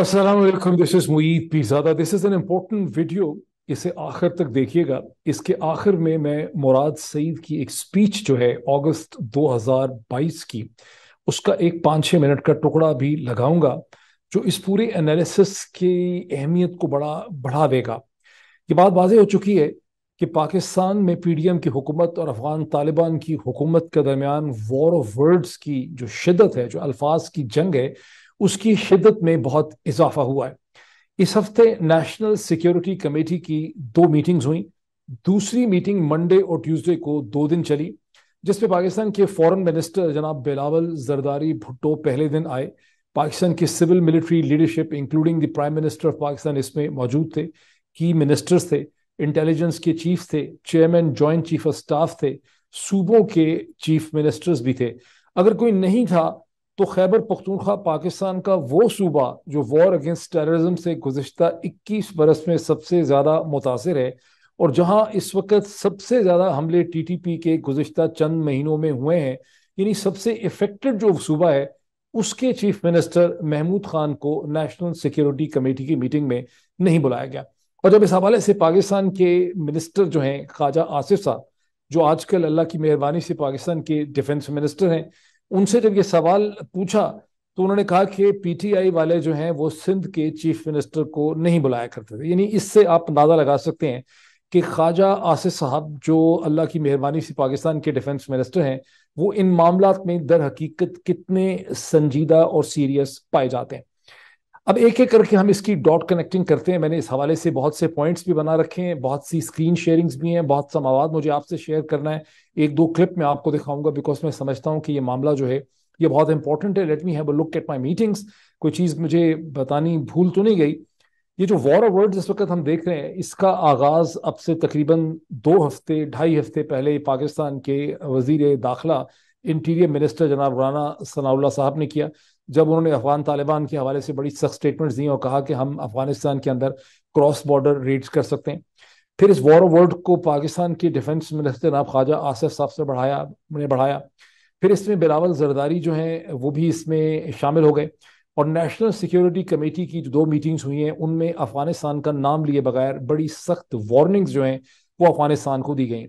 Aslam this is Moeed Pirzada this is an important video इसे आखिर तक देखिएगा इसके आखिर में मैं मुराद सईद की एक स्पीच जो है अगस्त 2022 की उसका एक पाँच छः मिनट का टुकड़ा भी लगाऊंगा जो इस पूरे एनालिसिस की अहमियत को बड़ा बढ़ा देगा ये बात वाजह हो चुकी है कि पाकिस्तान में पी डी एम की हुकूमत और अफगान तालिबान की हुकूमत के दरमियान वॉर ऑफ वर्ड्स की जो शिदत है जो अल्फाज की जंग है उसकी शिद्दत में बहुत इजाफा हुआ है इस हफ्ते नेशनल सिक्योरिटी कमेटी की दो मीटिंग्स हुई दूसरी मीटिंग मंडे और ट्यूसडे को दो दिन चली जिसमें पाकिस्तान के फॉरेन मिनिस्टर जनाब बिलावल जरदारी भुट्टो पहले दिन आए पाकिस्तान की civil military leadership including the prime minister of Pakistan इसमें मौजूद थे की मिनिस्टर्स थे इंटेलिजेंस के चीफ थे chairman joint chief of staff थे सूबों के चीफ मिनिस्टर्स भी थे अगर कोई नहीं था तो खैबर पख्तूनख्वा पाकिस्तान का वो सूबा जो वॉर अगेंस्ट टेररिज्म से गुजशत इक्कीस बरस में सबसे ज़्यादा मुतासर है और जहाँ इस वक्त सबसे ज़्यादा हमले टी टी पी के गुजशत चंद महीनों में हुए हैं यानी सबसे इफेक्टेड जो सूबा है उसके चीफ मिनिस्टर महमूद खान को नेशनल सिक्योरिटी कमेटी की मीटिंग में नहीं बुलाया गया और जब इस हवाले से पाकिस्तान के मिनिस्टर जो हैं ख्वाजा आसिफ साहब जो आजकल अल्लाह की मेहरबानी से पाकिस्तान के डिफेंस मिनिस्टर हैं उनसे जब ये सवाल पूछा तो उन्होंने कहा कि पीटीआई वाले जो हैं वो सिंध के चीफ मिनिस्टर को नहीं बुलाया करते थे यानी इससे आप अंदाजा लगा सकते हैं कि ख्वाजा आसिफ साहब जो अल्लाह की मेहरबानी से पाकिस्तान के डिफेंस मिनिस्टर हैं वो इन मामला में दर हकीकत कितने संजीदा और सीरियस पाए जाते हैं अब एक एक करके हम इसकी डॉट कनेक्टिंग करते हैं मैंने इस हवाले से बहुत से पॉइंट्स भी बना रखे हैं बहुत सी स्क्रीन शेयरिंग्स भी हैं बहुत सा मवाद मुझे आपसे शेयर करना है एक दो क्लिप मैं आपको दिखाऊंगा बिकॉज मैं समझता हूँ कि ये मामला जो है ये बहुत इंपॉर्टेंट है let me have look at my meetings कोई चीज़ मुझे बतानी भूल तो नहीं गई ये जो वॉर ऑफ वर्ड जिस वक्त हम देख रहे हैं इसका आगाज अब से तकरीबन दो हफ्ते ढाई हफ्ते पहले पाकिस्तान के वजीर दाखिला इंटीरियर मिनिस्टर जनाब राना सनाउल्ला साहब ने किया जब उन्होंने अफगान तालिबान के हवाले से बड़ी सख्त स्टेटमेंट्स दी और कहा कि हम अफगानिस्तान के अंदर क्रॉस बॉर्डर रेड्स कर सकते हैं फिर इस वॉर वर्ल्ड को पाकिस्तान के डिफेंस मिनिस्टर नाब ख्वाजा आसिफ साहब से बढ़ाया ने बढ़ाया फिर इसमें बिलावल जरदारी जो हैं वो भी इसमें शामिल हो गए और नेशनल सिक्योरिटी कमेटी की जो दो मीटिंग्स हुई हैं उनमें अफगानिस्तान का नाम लिए बगैर बड़ी सख्त वार्निंग्स जो हैं वो अफगानिस्तान को दी गई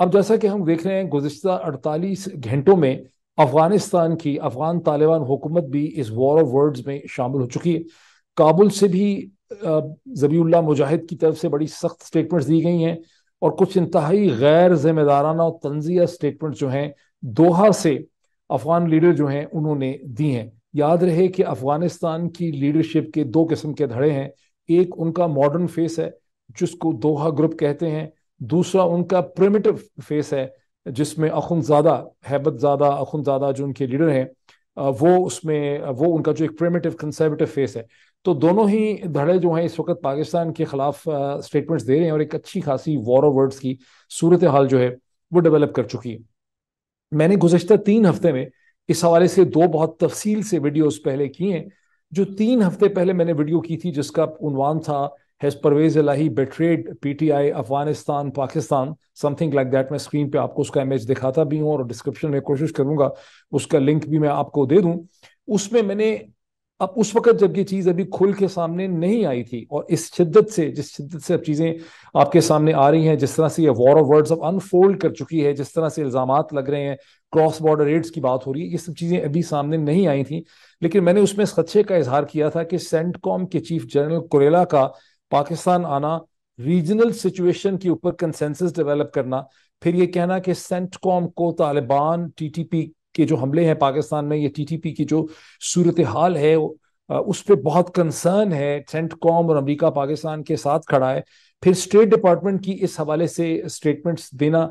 अब जैसा कि हम देख रहे हैं गुजशत 48 घंटों में अफगानिस्तान की अफगान तालिबान हुकूमत भी इस वॉर ऑफ वर्ड्स में शामिल हो चुकी है काबुल से भी जबीउल्ला मुजाहिद की तरफ से बड़ी सख्त स्टेटमेंट्स दी गई हैं और कुछ इंतहाई गैर जिम्मेदाराना और तंजिया स्टेटमेंट जो हैं दोहा से अफगान लीडर जो हैं उन्होंने दी हैं याद रहे कि अफगानिस्तान की लीडरशिप के दो किस्म के धड़े हैं एक उनका मॉडर्न फेस है जिसको दोहा ग्रुप कहते हैं दूसरा उनका प्रिमेटिव फेस है जिसमें अखुनजादा हैबतजादा अखुनजादा जो उनके लीडर हैं वो उसमें वो उनका जो एक प्रेमेटिव कंसर्वेटिव फेस है तो दोनों ही धड़े जो हैं इस वक्त पाकिस्तान के खिलाफ स्टेटमेंट्स दे रहे हैं और एक अच्छी खासी वॉर ऑफ वर्ड्स की सूरत हाल जो है वो डेवलप कर चुकी है मैंने गुजशत तीन हफ्ते में इस हवाले से दो बहुत तफसील से वीडियोज पहले किए हैं जो तीन हफ्ते पहले मैंने वीडियो की थी जिसका उनवान था has Pervaiz Elahi betrayed PTI Afghanistan Pakistan something like that मैं स्क्रीन पे आपको उसका इमेज दिखाता भी हूँ और डिस्क्रिप्शन में कोशिश करूंगा उसका लिंक भी मैं आपको दे दूं उसमें मैंने अब उस वक्त जब ये चीज़ अभी खुल के सामने नहीं आई थी और इस शिद्दत से जिस शिद्दत से अब चीज़ें आपके सामने आ रही हैं जिस तरह से ये वॉर ऑफ वर्ड्स अब अनफोल्ड कर चुकी है जिस तरह से इल्ज़ाम लग रहे हैं क्रॉस बॉर्डर रेड्स की बात हो रही है ये सब चीज़ें अभी सामने नहीं आई थी लेकिन मैंने उसमें इस खदशे का इजहार किया था कि सेंटकॉम के चीफ जनरल कुरेला का पाकिस्तान आना रीजनल सिचुएशन के ऊपर कंसेंसस डेवलप करना फिर ये कहना कि सेंटकॉम को तालिबान टीटीपी के जो हमले हैं पाकिस्तान में ये टीटीपी की जो सूरत हाल है उस पर बहुत कंसर्न है सेंटकॉम और अमेरिका पाकिस्तान के साथ खड़ा है फिर स्टेट डिपार्टमेंट की इस हवाले से स्टेटमेंट्स देना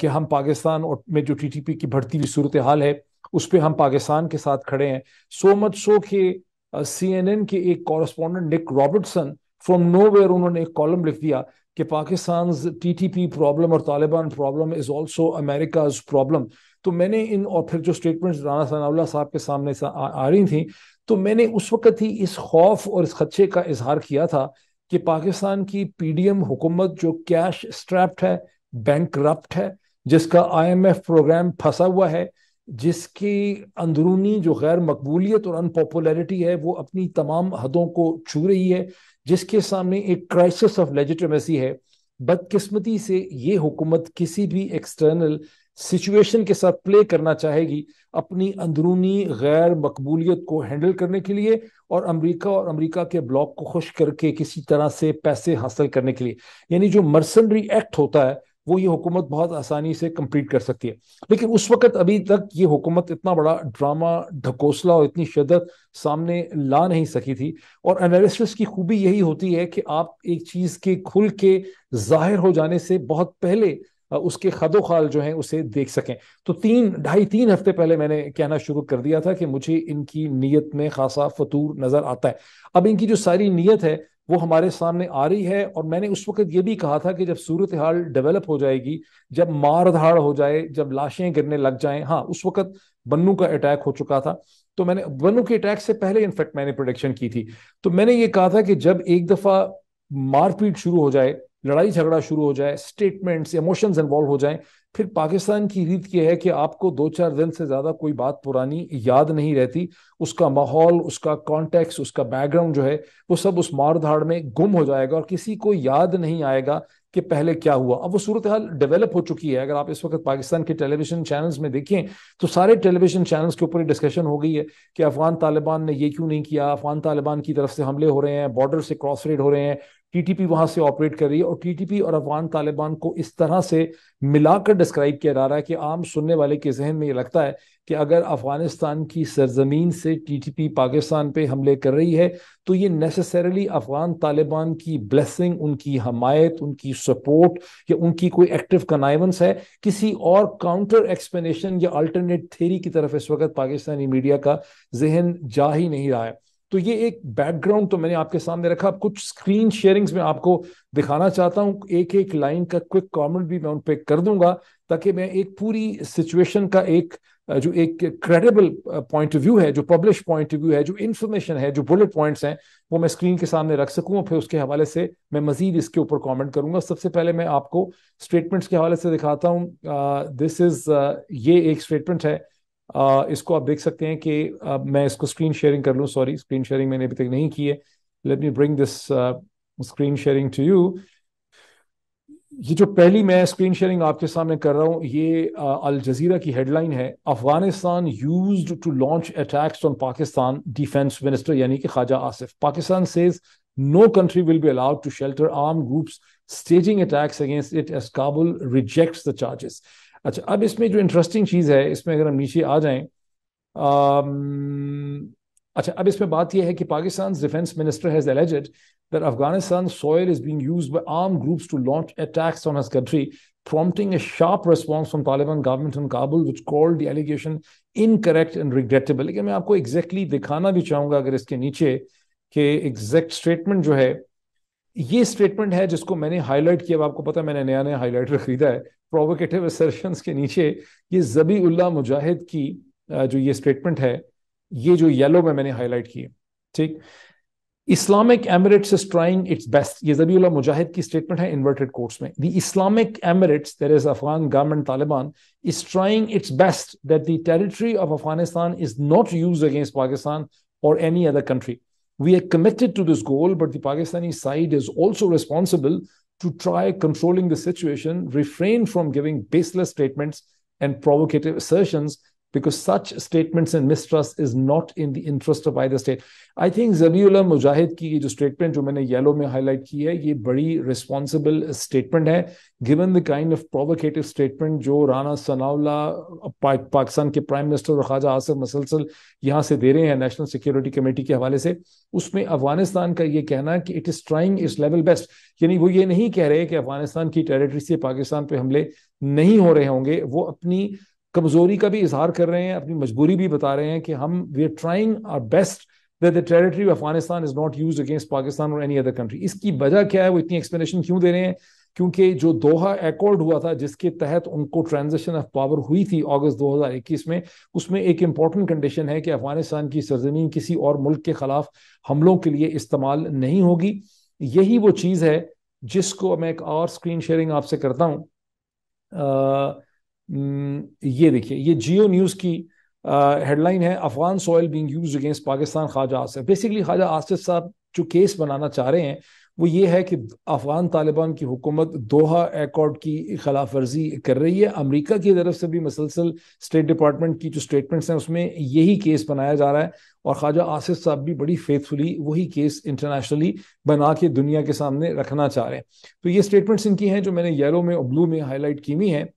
कि हम पाकिस्तान और में जो टीटीपी की बढ़ती हुई सूरत हाल है उस पर हम पाकिस्तान के साथ खड़े हैं सो मच सो के सी एन एन के एक correspondent Nick Robertson from nowhere उन्होंने एक कॉलम लिख दिया कि Pakistan T T P problem और Taliban problem is also America problem तो मैंने इन और फिर जो स्टेटमेंट्स राना सनाउल्ला साहब के सामने सा, आ, आ रही थी तो मैंने उस वक़्त ही इस खौफ और इस खदशे का इजहार किया था कि पाकिस्तान की पी डी एम हुकूमत जो कैश स्ट्रैप्ड है बैंक रप्ट है जिसका आई एम एफ प्रोग्राम फंसा हुआ है जिसकी अंदरूनी जो गैर मकबूलियत और अनपॉपुलरिटी है वो अपनी तमाम हदों को छू रही है जिसके सामने एक क्राइसिस ऑफ लेजिटमेसी है बदकिस्मती से ये हुकूमत किसी भी एक्सटर्नल सिचुएशन के साथ प्ले करना चाहेगी अपनी अंदरूनी गैर मकबूलियत को हैंडल करने के लिए और अमेरिका और अमेरिका के ब्लॉक को खुश करके किसी तरह से पैसे हासिल करने के लिए यानी जो मर्सनरी एक्ट होता है वो ये हुकूमत बहुत आसानी से कंप्लीट कर सकती है लेकिन उस वक्त अभी तक ये हुकूमत इतना बड़ा ड्रामा ढकोसला और इतनी शदत सामने ला नहीं सकी थी और एनालिसिस की खूबी यही होती है कि आप एक चीज़ के खुल के जाहिर हो जाने से बहुत पहले उसके खदोखाल जो हैं उसे देख सकें तो तीन ढाई तीन हफ्ते पहले मैंने कहना शुरू कर दिया था कि मुझे इनकी नीयत में खासा फतूर नज़र आता है अब इनकी जो सारी नीयत है वो हमारे सामने आ रही है और मैंने उस वक्त ये भी कहा था कि जब सूरत हाल डेवलप हो जाएगी जब मार धाड़ हो जाए जब लाशें गिरने लग जाए हाँ उस वक्त बन्नू का अटैक हो चुका था तो मैंने बन्नू के अटैक से पहले इनफैक्ट मैंने प्रोडिक्शन की थी तो मैंने ये कहा था कि जब एक दफ़ा मारपीट शुरू हो जाए लड़ाई झगड़ा शुरू हो जाए स्टेटमेंट्स इमोशंस इन्वॉल्व हो जाए फिर पाकिस्तान की रीत यह है कि आपको दो चार दिन से ज़्यादा कोई बात पुरानी याद नहीं रहती उसका माहौल उसका कॉन्टेक्स्ट उसका बैकग्राउंड जो है वो सब उस मार धाड़ में गुम हो जाएगा और किसी को याद नहीं आएगा कि पहले क्या हुआ अब वो सूरत हाल डेवलप हो चुकी है अगर आप इस वक्त पाकिस्तान के टेलीविजन चैनल्स में देखें तो सारे टेलीविजन चैनल्स के ऊपर ही डिस्कशन हो गई है कि अफगान तालिबान ने ये क्यों नहीं किया अफगान तालिबान की तरफ से हमले हो रहे हैं बॉर्डर से क्रॉस रेड हो रहे हैं टीटीपी वहां से ऑपरेट कर रही है और टीटीपी और अफगान तालिबान को इस तरह से मिलाकर डिस्क्राइब किया जा रहा है कि आम सुनने वाले के जहन में ये लगता है कि अगर अफगानिस्तान की सरजमीन से टीटीपी पाकिस्तान पे हमले कर रही है तो ये नेसेसरली अफगान तालिबान की ब्लेसिंग उनकी हमायत उनकी सपोर्ट या उनकी कोई एक्टिव कनाइवेंस है किसी और काउंटर एक्सप्लेनेशन या अल्टरनेट थेरी की तरफ इस वक्त पाकिस्तानी मीडिया का जहन जा ही नहीं रहा है तो ये एक बैकग्राउंड तो मैंने आपके सामने रखा कुछ स्क्रीन शेयरिंग्स में आपको दिखाना चाहता हूं एक एक लाइन का क्विक कमेंट भी मैं उन पर कर दूंगा ताकि मैं एक पूरी सिचुएशन का एक जो एक क्रेडिबल पॉइंट ऑफ व्यू है जो पब्लिश पॉइंट ऑफ व्यू है जो इन्फॉर्मेशन है जो बुलेट पॉइंट्स हैं वो मैं स्क्रीन के सामने रख सकूं और फिर उसके हवाले से मैं मजीद इसके ऊपर कमेंट करूंगा सबसे पहले मैं आपको स्टेटमेंट्स के हवाले से दिखाता हूं दिस इज ये एक स्टेटमेंट है uh, इसको आप देख सकते हैं कि uh, मैं इसको स्क्रीन शेयरिंग कर लूँ सॉरी स्क्रीन शेयरिंग मैंने अभी तक नहीं की है let me bring this screen sharing to you ये जो पहली मैं स्क्रीन शेयरिंग आपके सामने कर रहा हूं ये अल जजीरा की हेडलाइन है Afghanistan used to launch attacks on Pakistan defence minister यानी कि Khawaja Asif Pakistan says no country will be allowed to shelter arm groups staging attacks against it as Kabul reject the charges अच्छा अब इसमें जो इंटरेस्टिंग चीज़ है इसमें अगर हम नीचे आ जाए अच्छा अब इसमें बात यह है कि Pakistan defence minister has alleged that Afghanistan's soil is being used by armed groups to launch attacks on his country, prompting a sharp response from Taliban government in Kabul, which called the allegation incorrect and regrettable. I मैं आपको exactly दिखाना you the exact statement जो है ये statement है जिसको मैंने highlight किया आपको पता है मैंने नया नया हाईलाइटर खरीदा है प्रोवोकेटिव असर्शंस के नीचे ये जबी उल्ला मुजाहिद की जो ये स्टेटमेंट है ये जो येलो में मैंने हाईलाइट की ठीक Islamic Emirates is trying its best. ये ज़बीउल्ला मुजाहिद की statement है inverted quotes में. The Islamic Emirates, that is Afghan government Taliban, is trying its best that the territory of Afghanistan is not used against Pakistan or any other country. We are committed to this goal, but the Pakistani side is also responsible to try controlling the situation, refrain from giving baseless statements and provocative assertions, because such statements and mistrust is not in the interest of either state. I think जबीउल मुजाहिद की जो statement जो मैंने yellow में highlight की है ये बड़ी responsible statement है given the kind of provocative statement जो राना सनाउला पा, पाकिस्तान के प्राइम मिनिस्टर और ख्वाजा आसफ मसलसल यहाँ से दे रहे हैं नेशनल सिक्योरिटी कमेटी के हवाले से उसमें अफगानिस्तान का ये कहना कि it is trying its level best यानी वो ये नहीं कह रहे कि अफगानिस्तान की टेरिटरी से पाकिस्तान पर हमले नहीं हो रहे होंगे वो अपनी कमजोरी का भी इजहार कर रहे हैं अपनी मजबूरी भी बता रहे हैं कि हम we are trying are best that the territory of Afghanistan is not use against Pakistan और एनी अदर कंट्री इसकी वजह क्या है वो इतनी एक्सप्लेनेशन क्यों दे रहे हैं क्योंकि जो दोहा एकॉर्ड हुआ था जिसके तहत उनको ट्रांजेक्शन ऑफ पावर हुई थी अगस्त 2021 में उसमें एक इम्पॉर्टेंट कंडीशन है कि अफगानिस्तान की सरजमीन किसी और मुल्क के खिलाफ हमलों के लिए इस्तेमाल नहीं होगी यही वो चीज़ है जिसको मैं एक और स्क्रीन शेयरिंग आपसे करता हूँ हम्म, ये देखिए ये जियो न्यूज़ की हेडलाइन है Afghan soil being use against Pakistan Khawaja Asif basically Khawaja Asif साहब जो केस बनाना चाह रहे हैं वो ये है कि अफगान तालिबान की हुकूमत दोहा एकॉर्ड की खिलाफ वर्जी कर रही है अमेरिका की तरफ से भी मसलसल स्टेट डिपार्टमेंट की जो स्टेटमेंट्स हैं उसमें यही केस बनाया जा रहा है और ख्वाजा आसिफ साहब भी बड़ी फेथफुली वही केस इंटरनेशनली बना के दुनिया के सामने रखना चाह रहे हैं तो ये स्टेटमेंट्स इनकी हैं जो मैंने येलो में और ब्लू में हाईलाइट की हुई हैं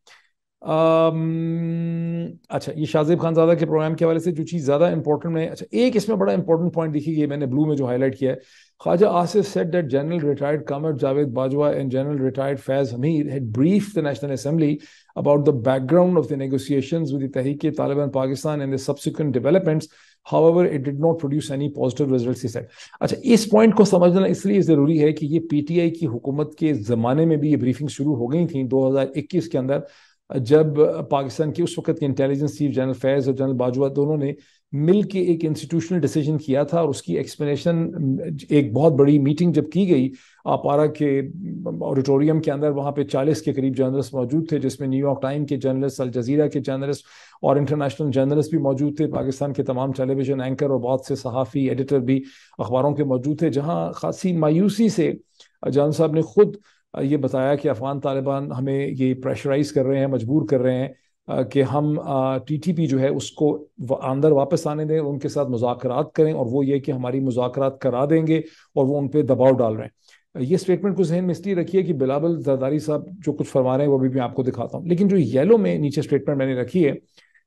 अच्छा ये शाहजेब खान ज़्यादा के प्रोग्राम के हवाले से जो चीज़ ज़्यादा इंपॉर्टेंट है अच्छा एक इसमें बड़ा इंपॉर्टेंट पॉइंट देखी गई मैंने ब्लू में जो हाईलाइट किया है Khawaja Asif said that general retired Qamar Javed Bajwa and general retired Faiz Hameed had brief the national assembly about the background of the negotiation with Tehreek Taliban Pakistan and the subsequent developments ever it did not produce any positive result said अच्छा इस point को समझना इसलिए ज़रूरी है कि ये P T I की हुकूमत के ज़माने में भी ये ब्रीफिंग शुरू हो गई थी दो हजार इक्कीस के अंदर जब पाकिस्तान के उस वक्त के इंटेलिजेंस चीफ जनरल फैज़ और जनरल बाजवा दोनों ने मिल के एक इंस्टीट्यूशनल डिसीजन किया था और उसकी एक्सप्लेनेशन एक बहुत बड़ी मीटिंग जब की गई आपारा के ऑडिटोरियम के अंदर वहाँ पे 40 के करीब जर्नलिस्ट मौजूद थे जिसमें न्यूयॉर्क टाइम के जर्नलिस्ट अल जजीरा के जर्नलिस्ट और इंटरनेशनल जर्नलिस्ट भी मौजूद थे पाकिस्तान के तमाम टेलीविजन एंकर और बहुत से सहाफ़ी एडिटर भी अखबारों के मौजूद थे जहाँ खासी मायूसी से जान साहब ने खुद ये बताया कि अफ़गान तालिबान हमें ये प्रेशराइज कर रहे हैं मजबूर कर रहे हैं कि हम टीटीपी जो है उसको अंदर वापस आने दें उनके साथ मुजाकरात करें और वो ये कि हमारी मुजाकरात करा देंगे और वो उन पर दबाव डाल रहे हैं ये स्टेटमेंट को जहन में इसलिए रखिए कि बिलावल जरदारी साहब जो कुछ फरमा रहे हैं वो भी मैं आपको दिखाता हूँ लेकिन जो येलो में नीचे स्टेटमेंट मैंने रखी है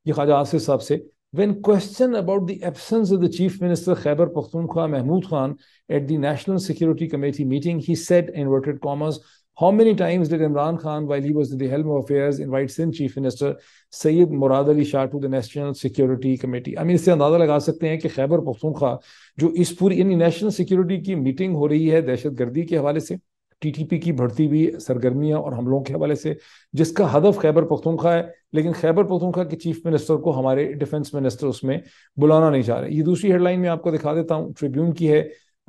ये ख्वाजा आसिफ साहब से when question about the absence of the chief minister Khyber Pakhtunkhwa Mahmood Khan at the national security committee meeting he said inverted commas How many times did Imran Khan, while he was at the helm of affairs, invite Sindh Chief Minister Sayyid Murad Ali Shah to the National Security Committee? I mean, इससे अंदाजा लगा सकते हैं कि खैबर पख्तूनख्वा जो इस पूरी इन नेशनल सिक्योरिटी की मीटिंग हो रही है दहशत गर्दी के हवाले से टीटीपी की बढ़ती हुई सरगर्मियां और हमलों के हवाले से जिसका हदफ खैबर पख्तूनख्वा है लेकिन खैबर पख्तूनख्वा के चीफ मिनिस्टर को हमारे डिफेंस मिनिस्टर उसमें बुलाना नहीं चाह रहे ये दूसरी हेडलाइन में आपको दिखा देता हूँ ट्रिब्यून की है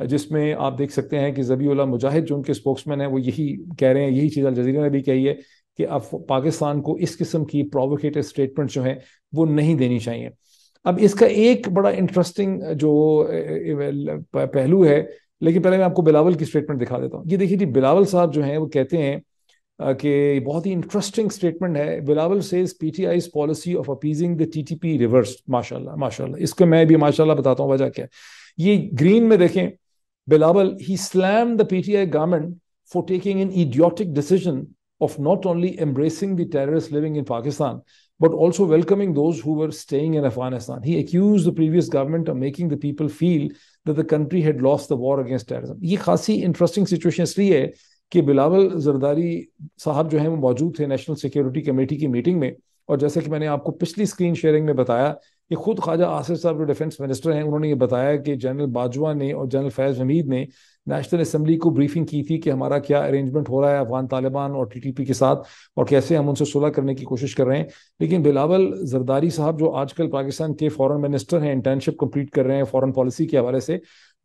जिसमें आप देख सकते हैं कि जबीला मुजाहिद जो उनके स्पोक्समैन है वो यही कह रहे हैं यही चीज़ जजीरा ने भी कही है कि अब पाकिस्तान को इस किस्म की प्रोवोकेटिव स्टेटमेंट जो हैं वो नहीं देनी चाहिए अब इसका एक बड़ा इंटरेस्टिंग जो पहलू है लेकिन पहले मैं आपको बिलावल की स्टेटमेंट दिखा देता हूँ ये देखिए जी बिलावल साहब जो हैं वो कहते हैं कि बहुत ही इंटरेस्टिंग स्टेटमेंट है Bilawal says P T I's policy of appeasing the T T P reversed माशा माशा इसको मैं भी माशा बताता हूँ वजह क्या है ये ग्रीन में देखें Bilawal, he slammed the PTI government for taking an idiotic decision of not only embracing the terrorists living in Pakistan, but also welcoming those who were staying in Afghanistan. He accused the previous government of making the people feel that the country had lost the war against terrorism. This is interesting situation. इसलिए है कि बिलावल जरदारी साहब जो हैं वो मौजूद थे national security committee की मीटिंग में और जैसे कि मैंने आपको पिछली स्क्रीन शेयरिंग में बताया ये खुद ख्वाजा आसिफ साहब जो डिफेंस मिनिस्टर हैं उन्होंने ये बताया कि जनरल बाजवा ने और जनरल फैज़ हमीद ने नेशनल असम्बली को ब्रीफिंग की थी कि हमारा क्या अरेंजमेंट हो रहा है अफगान तालिबान और टी टी पी के साथ और कैसे हम उनसे सुलह करने की कोशिश कर रहे हैं लेकिन बिलावल जरदारी साहब जो आजकल पाकिस्तान के फॉरेन मिनिस्टर हैं इंटर्नशिप कंप्लीट कर रहे हैं फॉरेन पॉलिसी के हवाले से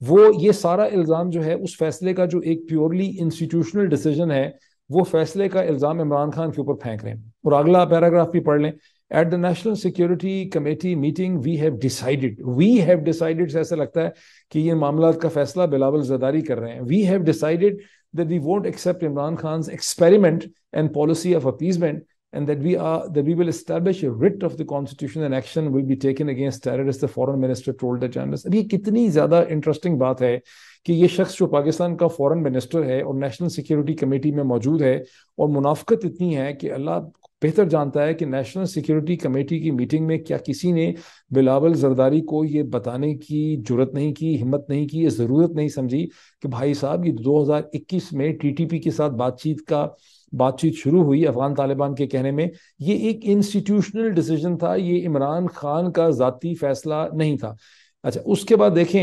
वो ये सारा इल्ज़ाम जो है उस फैसले का जो एक प्योरली इंस्टीट्यूशनल डिसीजन है वो फैसले का इल्ज़ाम इमरान खान के ऊपर फेंक रहे हैं और अगला पैराग्राफ भी पढ़ लें at the National Security Committee meeting, we have decided, we have decided, से ऐसा लगता है कि ये मामला का फैसला बिलावल जदारी कर रहे हैं We have decided that we won't accept Imran Khan's experiment and policy of appeasement and that we are that we will establish a writ of the constitution and action will be taken against terrorists the foreign minister told the journalists अब ये कितनी ज़्यादा interesting बात है कि ये शख्स जो पाकिस्तान का फॉरेन मिनिस्टर है और नेशनल सिक्योरिटी कमेटी में मौजूद है और मुनाफ्त इतनी है कि अल्लाह बेहतर जानता है कि नेशनल सिक्योरिटी कमेटी की मीटिंग में क्या किसी ने बिलावल जरदारी को ये बताने की जरूरत नहीं की हिम्मत नहीं की ये ज़रूरत नहीं समझी कि भाई साहब ये 2021 में टीटीपी के साथ बातचीत का बातचीत शुरू हुई अफगान तालिबान के कहने में ये एक इंस्टीट्यूशनल डिसीजन था ये इमरान खान का ज़ाती फैसला नहीं था अच्छा उसके बाद देखें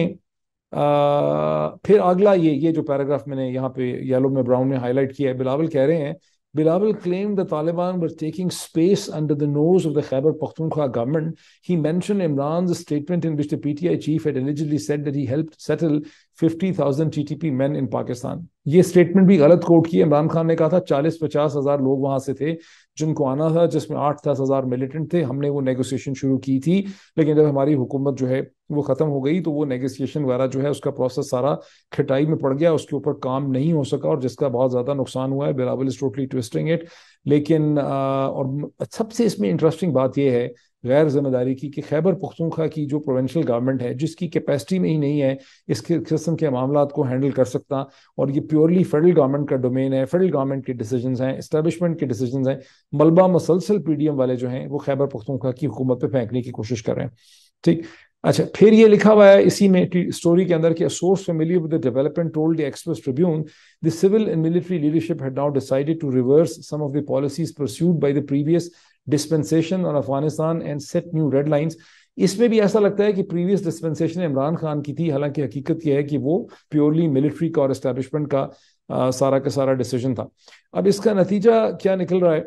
आ, फिर अगला ये ये जो पैराग्राफ मैंने यहाँ पे येलो में ब्राउन में हाईलाइट किया है बिलावल कह रहे हैं Bilawal claimed the Taliban were taking space under the nose of the Khyber Pakhtunkhwa government. He mentioned Imran's statement in which the PTI chief had allegedly said that he helped settle T P man in Pakistan ये statement भी गलत coat की इमरान खान ने कहा था चालीस पचास हजार लोग वहां से थे जिनको आना था जिसमें आठ दस हजार मिलिटेंट थे हमने वो नेगोशिएशन शुरू की थी लेकिन जब हमारी हुकूमत जो है वो ख़त्म हो गई तो वो नेगोशिएशन वगैरह जो है उसका प्रोसेस सारा खिटाई में पड़ गया उसके ऊपर काम नहीं हो सका और जिसका बहुत ज़्यादा नुकसान हुआ है Bilawal is totally twisting it लेकिन आ, और सबसे इसमें इंटरेस्टिंग बात यह है गैर जिम्मेदारी की कि खैबर पख्तूनखा की जो प्रोवेंशल गवर्नमेंट है जिसकी कैपेसिटी में ही नहीं है इस किस्म के मामला को हैंडल कर सकता और ये प्योरली फेडरल गवर्नमेंट का डोमेन है फेडरल गवर्नमेंट के डिसीजन हैं इस्टेबलिशमेंट के डिसीजन हैं मलबा मुसलसल पी वाले जो हैं वो खैबर पख्तूनखा की हुकूमत पर फेंकने की कोशिश कर रहे हैं ठीक अच्छा फिर ये लिखा हुआ है इसी में स्टोरी के अंदर कि source familiar with the development told the Express Tribune the civil and military leadership had now decided to reverse some of the policies pursued by the previous dispensation और Afghanistan and set new red lines इसमें भी ऐसा लगता है कि previous dispensation Imran Khan की थी हालांकि हकीकत यह है कि वो प्योरली मिलिट्री का और इस्टेब्लिशमेंट का आ, सारा का सारा डिसीजन था अब इसका नतीजा क्या निकल रहा है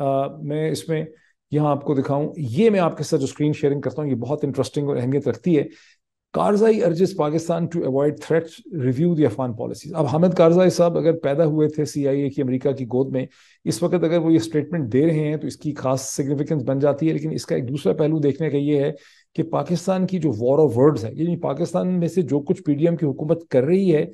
आ, मैं इसमें यहाँ आपको दिखाऊं ये मैं आपके साथ जो स्क्रीन शेयरिंग करता हूँ ये बहुत इंटरेस्टिंग और अहमियत रखती है Karzai urges Pakistan to avoid threat review the Afghan policy अब हामिद कारजाई साहब अगर पैदा हुए थे CIA की अमेरिका की गोद में इस वक्त अगर वो ये स्टेटमेंट दे रहे हैं तो इसकी खास सिग्निफिकेंस बन जाती है लेकिन इसका एक दूसरा पहलू देखने का ये है कि पाकिस्तान की जो वॉर ऑफ वर्ड्स है यानी पाकिस्तान में से जो कुछ पीडीएम की हुकूमत कर रही है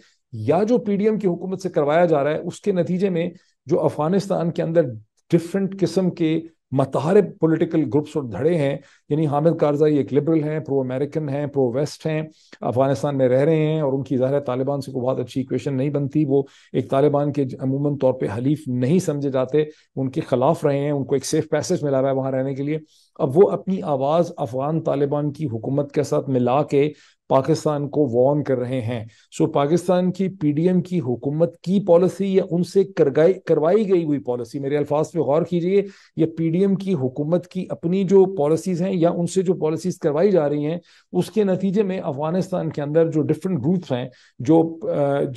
या जो एम की हुकूमत से करवाया जा रहा है उसके नतीजे में जो अफगानिस्तान के अंदर डिफरेंट किस्म के मतहारे पॉलिटिकल ग्रुप्स और धड़े हैं यानी हामिद कारजाई एक लिबरल हैं प्रो अमेरिकन हैं प्रो वेस्ट हैं अफगानिस्तान में रह रहे हैं और उनकी ज़ाहिर तालिबान से कोई बहुत अच्छी इक्वेशन नहीं बनती वो एक तालिबान के अमूमन तौर पर हलीफ नहीं समझे जाते उनके खिलाफ रहे हैं उनको एक सेफ पैसेज मिला रहा है वहाँ रहने के लिए अब वो अपनी आवाज़ अफगान तालिबान की हुकूमत के साथ मिला के पाकिस्तान को वॉर्न कर रहे हैं सो पाकिस्तान की पीडीएम की हुकूमत की पॉलिसी या उनसे करगाई करवाई गई हुई पॉलिसी मेरे अल्फाज पे गौर कीजिए या पीडीएम की हुकूमत की अपनी जो पॉलिसीज हैं या उनसे जो पॉलिसीज करवाई जा रही हैं उसके नतीजे में अफगानिस्तान के अंदर जो डिफरेंट ग्रुप्स हैं जो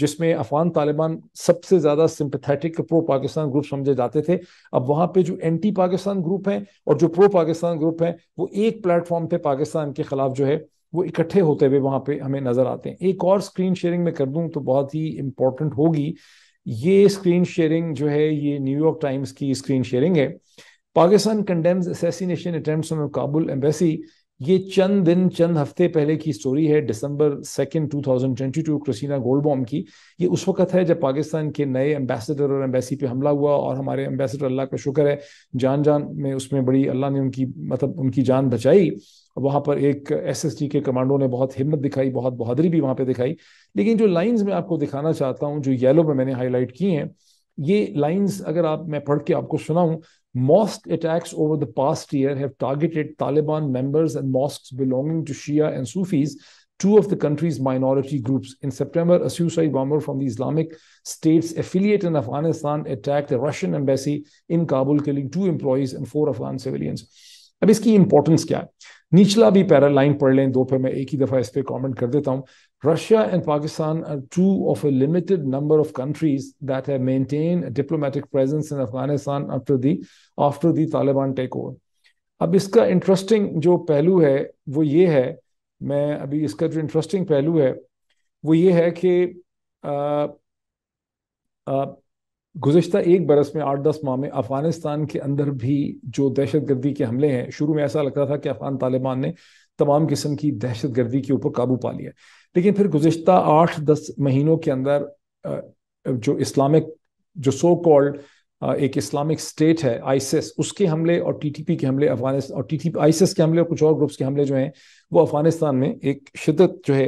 जिसमें अफगान तालिबान सबसे ज़्यादा सिंपथेटिक प्रो पाकिस्तान ग्रुप समझे जाते थे अब वहाँ पे जो एंटी पाकिस्तान ग्रुप हैं और जो प्रो पाकिस्तान ग्रुप हैं वो एक प्लेटफॉर्म पे पाकिस्तान के खिलाफ जो है वो इकट्ठे होते हुए वहाँ पे हमें नज़र आते हैं एक और स्क्रीन शेयरिंग में कर दूँ तो बहुत ही इम्पोर्टेंट होगी ये स्क्रीन शेयरिंग जो है ये न्यूयॉर्क टाइम्स की स्क्रीन शेयरिंग है Pakistan condemns assassination attempt on Kabul embassy ये चंद दिन चंद हफ्ते पहले की स्टोरी है December second two thousand twenty 2022 Gold Goldbaum की ये उस वक्त है जब पाकिस्तान के नए एम्बेसडर और एम्बेसी पे हमला हुआ और हमारे एम्बेसडर अल्लाह का शुक्र है जान जान में उसमें बड़ी अल्लाह ने उनकी मतलब उनकी जान बचाई वहाँ पर एक एस एस एसएसजी के कमांडो ने बहुत हिम्मत दिखाई बहुत बहादुरी भी वहाँ पर दिखाई लेकिन जो लाइन्स मैं आपको दिखाना चाहता हूँ जो येलो में मैंने हाईलाइट की हैं ये लाइन्स अगर आप मैं पढ़ के आपको सुनाऊं mosque attacks over the past year have targeted Taliban members and mosque belonging to Shia and Sufis two of the countries minority groups in September a suicide bomber from the Islamic States affiliate in Afghanistan attack the Russian embassy in Kabul killing two employees and four Afghan civilians अब इसकी importance क्या है निचला भी para line पढ़ लें दो पे मैं एक ही दफा इस पर कॉमेंट कर देता हूँ Russia and Pakistan are two of a limited number of countries that have maintain diplomatic presence in Afghanistan after the after the Taliban take over अब इसका इंटरेस्टिंग जो पहलू है वो ये है मैं अभी इसका जो इंटरेस्टिंग पहलू है वो ये है कि गुजशत एक बरस में आठ दस माह में अफगानिस्तान के अंदर भी जो दहशत गर्दी के हमले हैं शुरू में ऐसा लगता था कि अफगान तालिबान ने तमाम किस्म की दहशत गर्दी के ऊपर काबू पा लिया लेकिन फिर गुजशत आठ दस महीनों के अंदर जो इस्लामिक जो सो कॉल्ड एक इस्लामिक स्टेट है आइसिस उसके हमले और टीटीपी के हमले अफगानिस्तान और टीटीपी आइसिस के हमले और कुछ और ग्रुप्स के हमले जो हैं वो अफगानिस्तान में एक शिदत जो है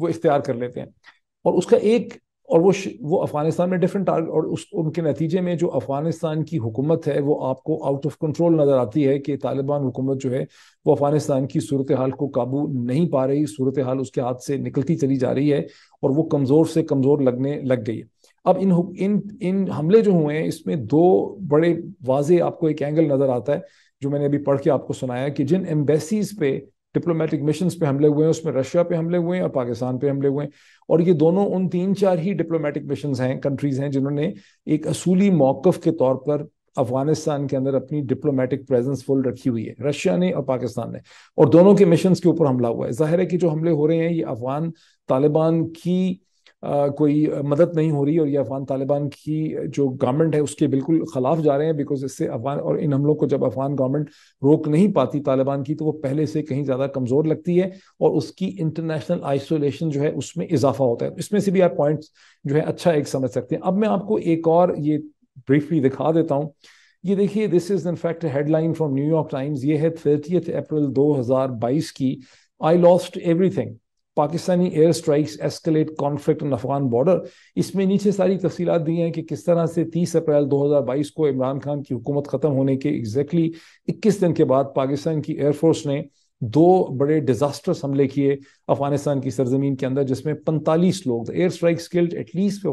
वो इख्तियार कर लेते हैं और उसका एक और वो वो अफगानिस्तान में डिफरेंट टारगेट और उस उनके नतीजे में जो अफगानिस्तान की हुकूमत है वो आपको आउट ऑफ कंट्रोल नज़र आती है कि तालिबान हुकूमत जो है वो अफगानिस्तान की सूरत हाल को काबू नहीं पा रही सूरत हाल उसके हाथ से निकलती चली जा रही है और वो कमज़ोर से कमज़ोर लगने लग गई है अब इन इन इन हमले जो हुए हैं इसमें दो बड़े वाजे आपको एक एंगल नज़र आता है जो मैंने अभी पढ़ के आपको सुनाया कि जिन एम्बेसीज पे डिप्लोमेटिक मिशन पे हमले हुए हैं उसमें रशिया पे हमले हुए हैं और पाकिस्तान पे हमले हुए हैं और ये दोनों उन तीन चार ही डिप्लोमेटिक मिशन हैं कंट्रीज हैं जिन्होंने एक असूली मौकफ के तौर पर अफगानिस्तान के अंदर अपनी डिप्लोमेटिक प्रेजेंस फुल रखी हुई है रशिया ने और पाकिस्तान ने और दोनों के मिशन के ऊपर हमला हुआ है जाहिर है कि जो हमले हो रहे हैं ये अफगान तालिबान की कोई मदद नहीं हो रही और ये अफगान तालिबान की जो गवर्नमेंट है उसके बिल्कुल खिलाफ जा रहे हैं बिकॉज इससे अफगान और इन हमलों को जब अफगान गवर्नमेंट रोक नहीं पाती तालिबान की तो वो पहले से कहीं ज़्यादा कमज़ोर लगती है और उसकी इंटरनेशनल आइसोलेशन जो है उसमें इजाफा होता है इसमें से भी आप पॉइंट्स जो है अच्छा एक समझ सकते हैं अब मैं आपको एक और ये ब्रीफली दिखा देता हूँ ये देखिए this is in fact headline from New York Times ये है थर्टियथ अप्रैल 2022 की I lost everything Pakistani air strikes escalate conflict on Afghan border इसमें नीचे सारी तफसीत दी हैं कि किस तरह से 30 अप्रैल 2022 को इमरान खान की हुकूमत ख़त्म होने के एग्जैक्टली exactly 21 दिन के बाद पाकिस्तान की एयरफोर्स ने दो बड़े डिजास्टर्स हमले किए अफगानिस्तान की सरजमीन के अंदर जिसमें पैंतालीस लोग air strike killed at least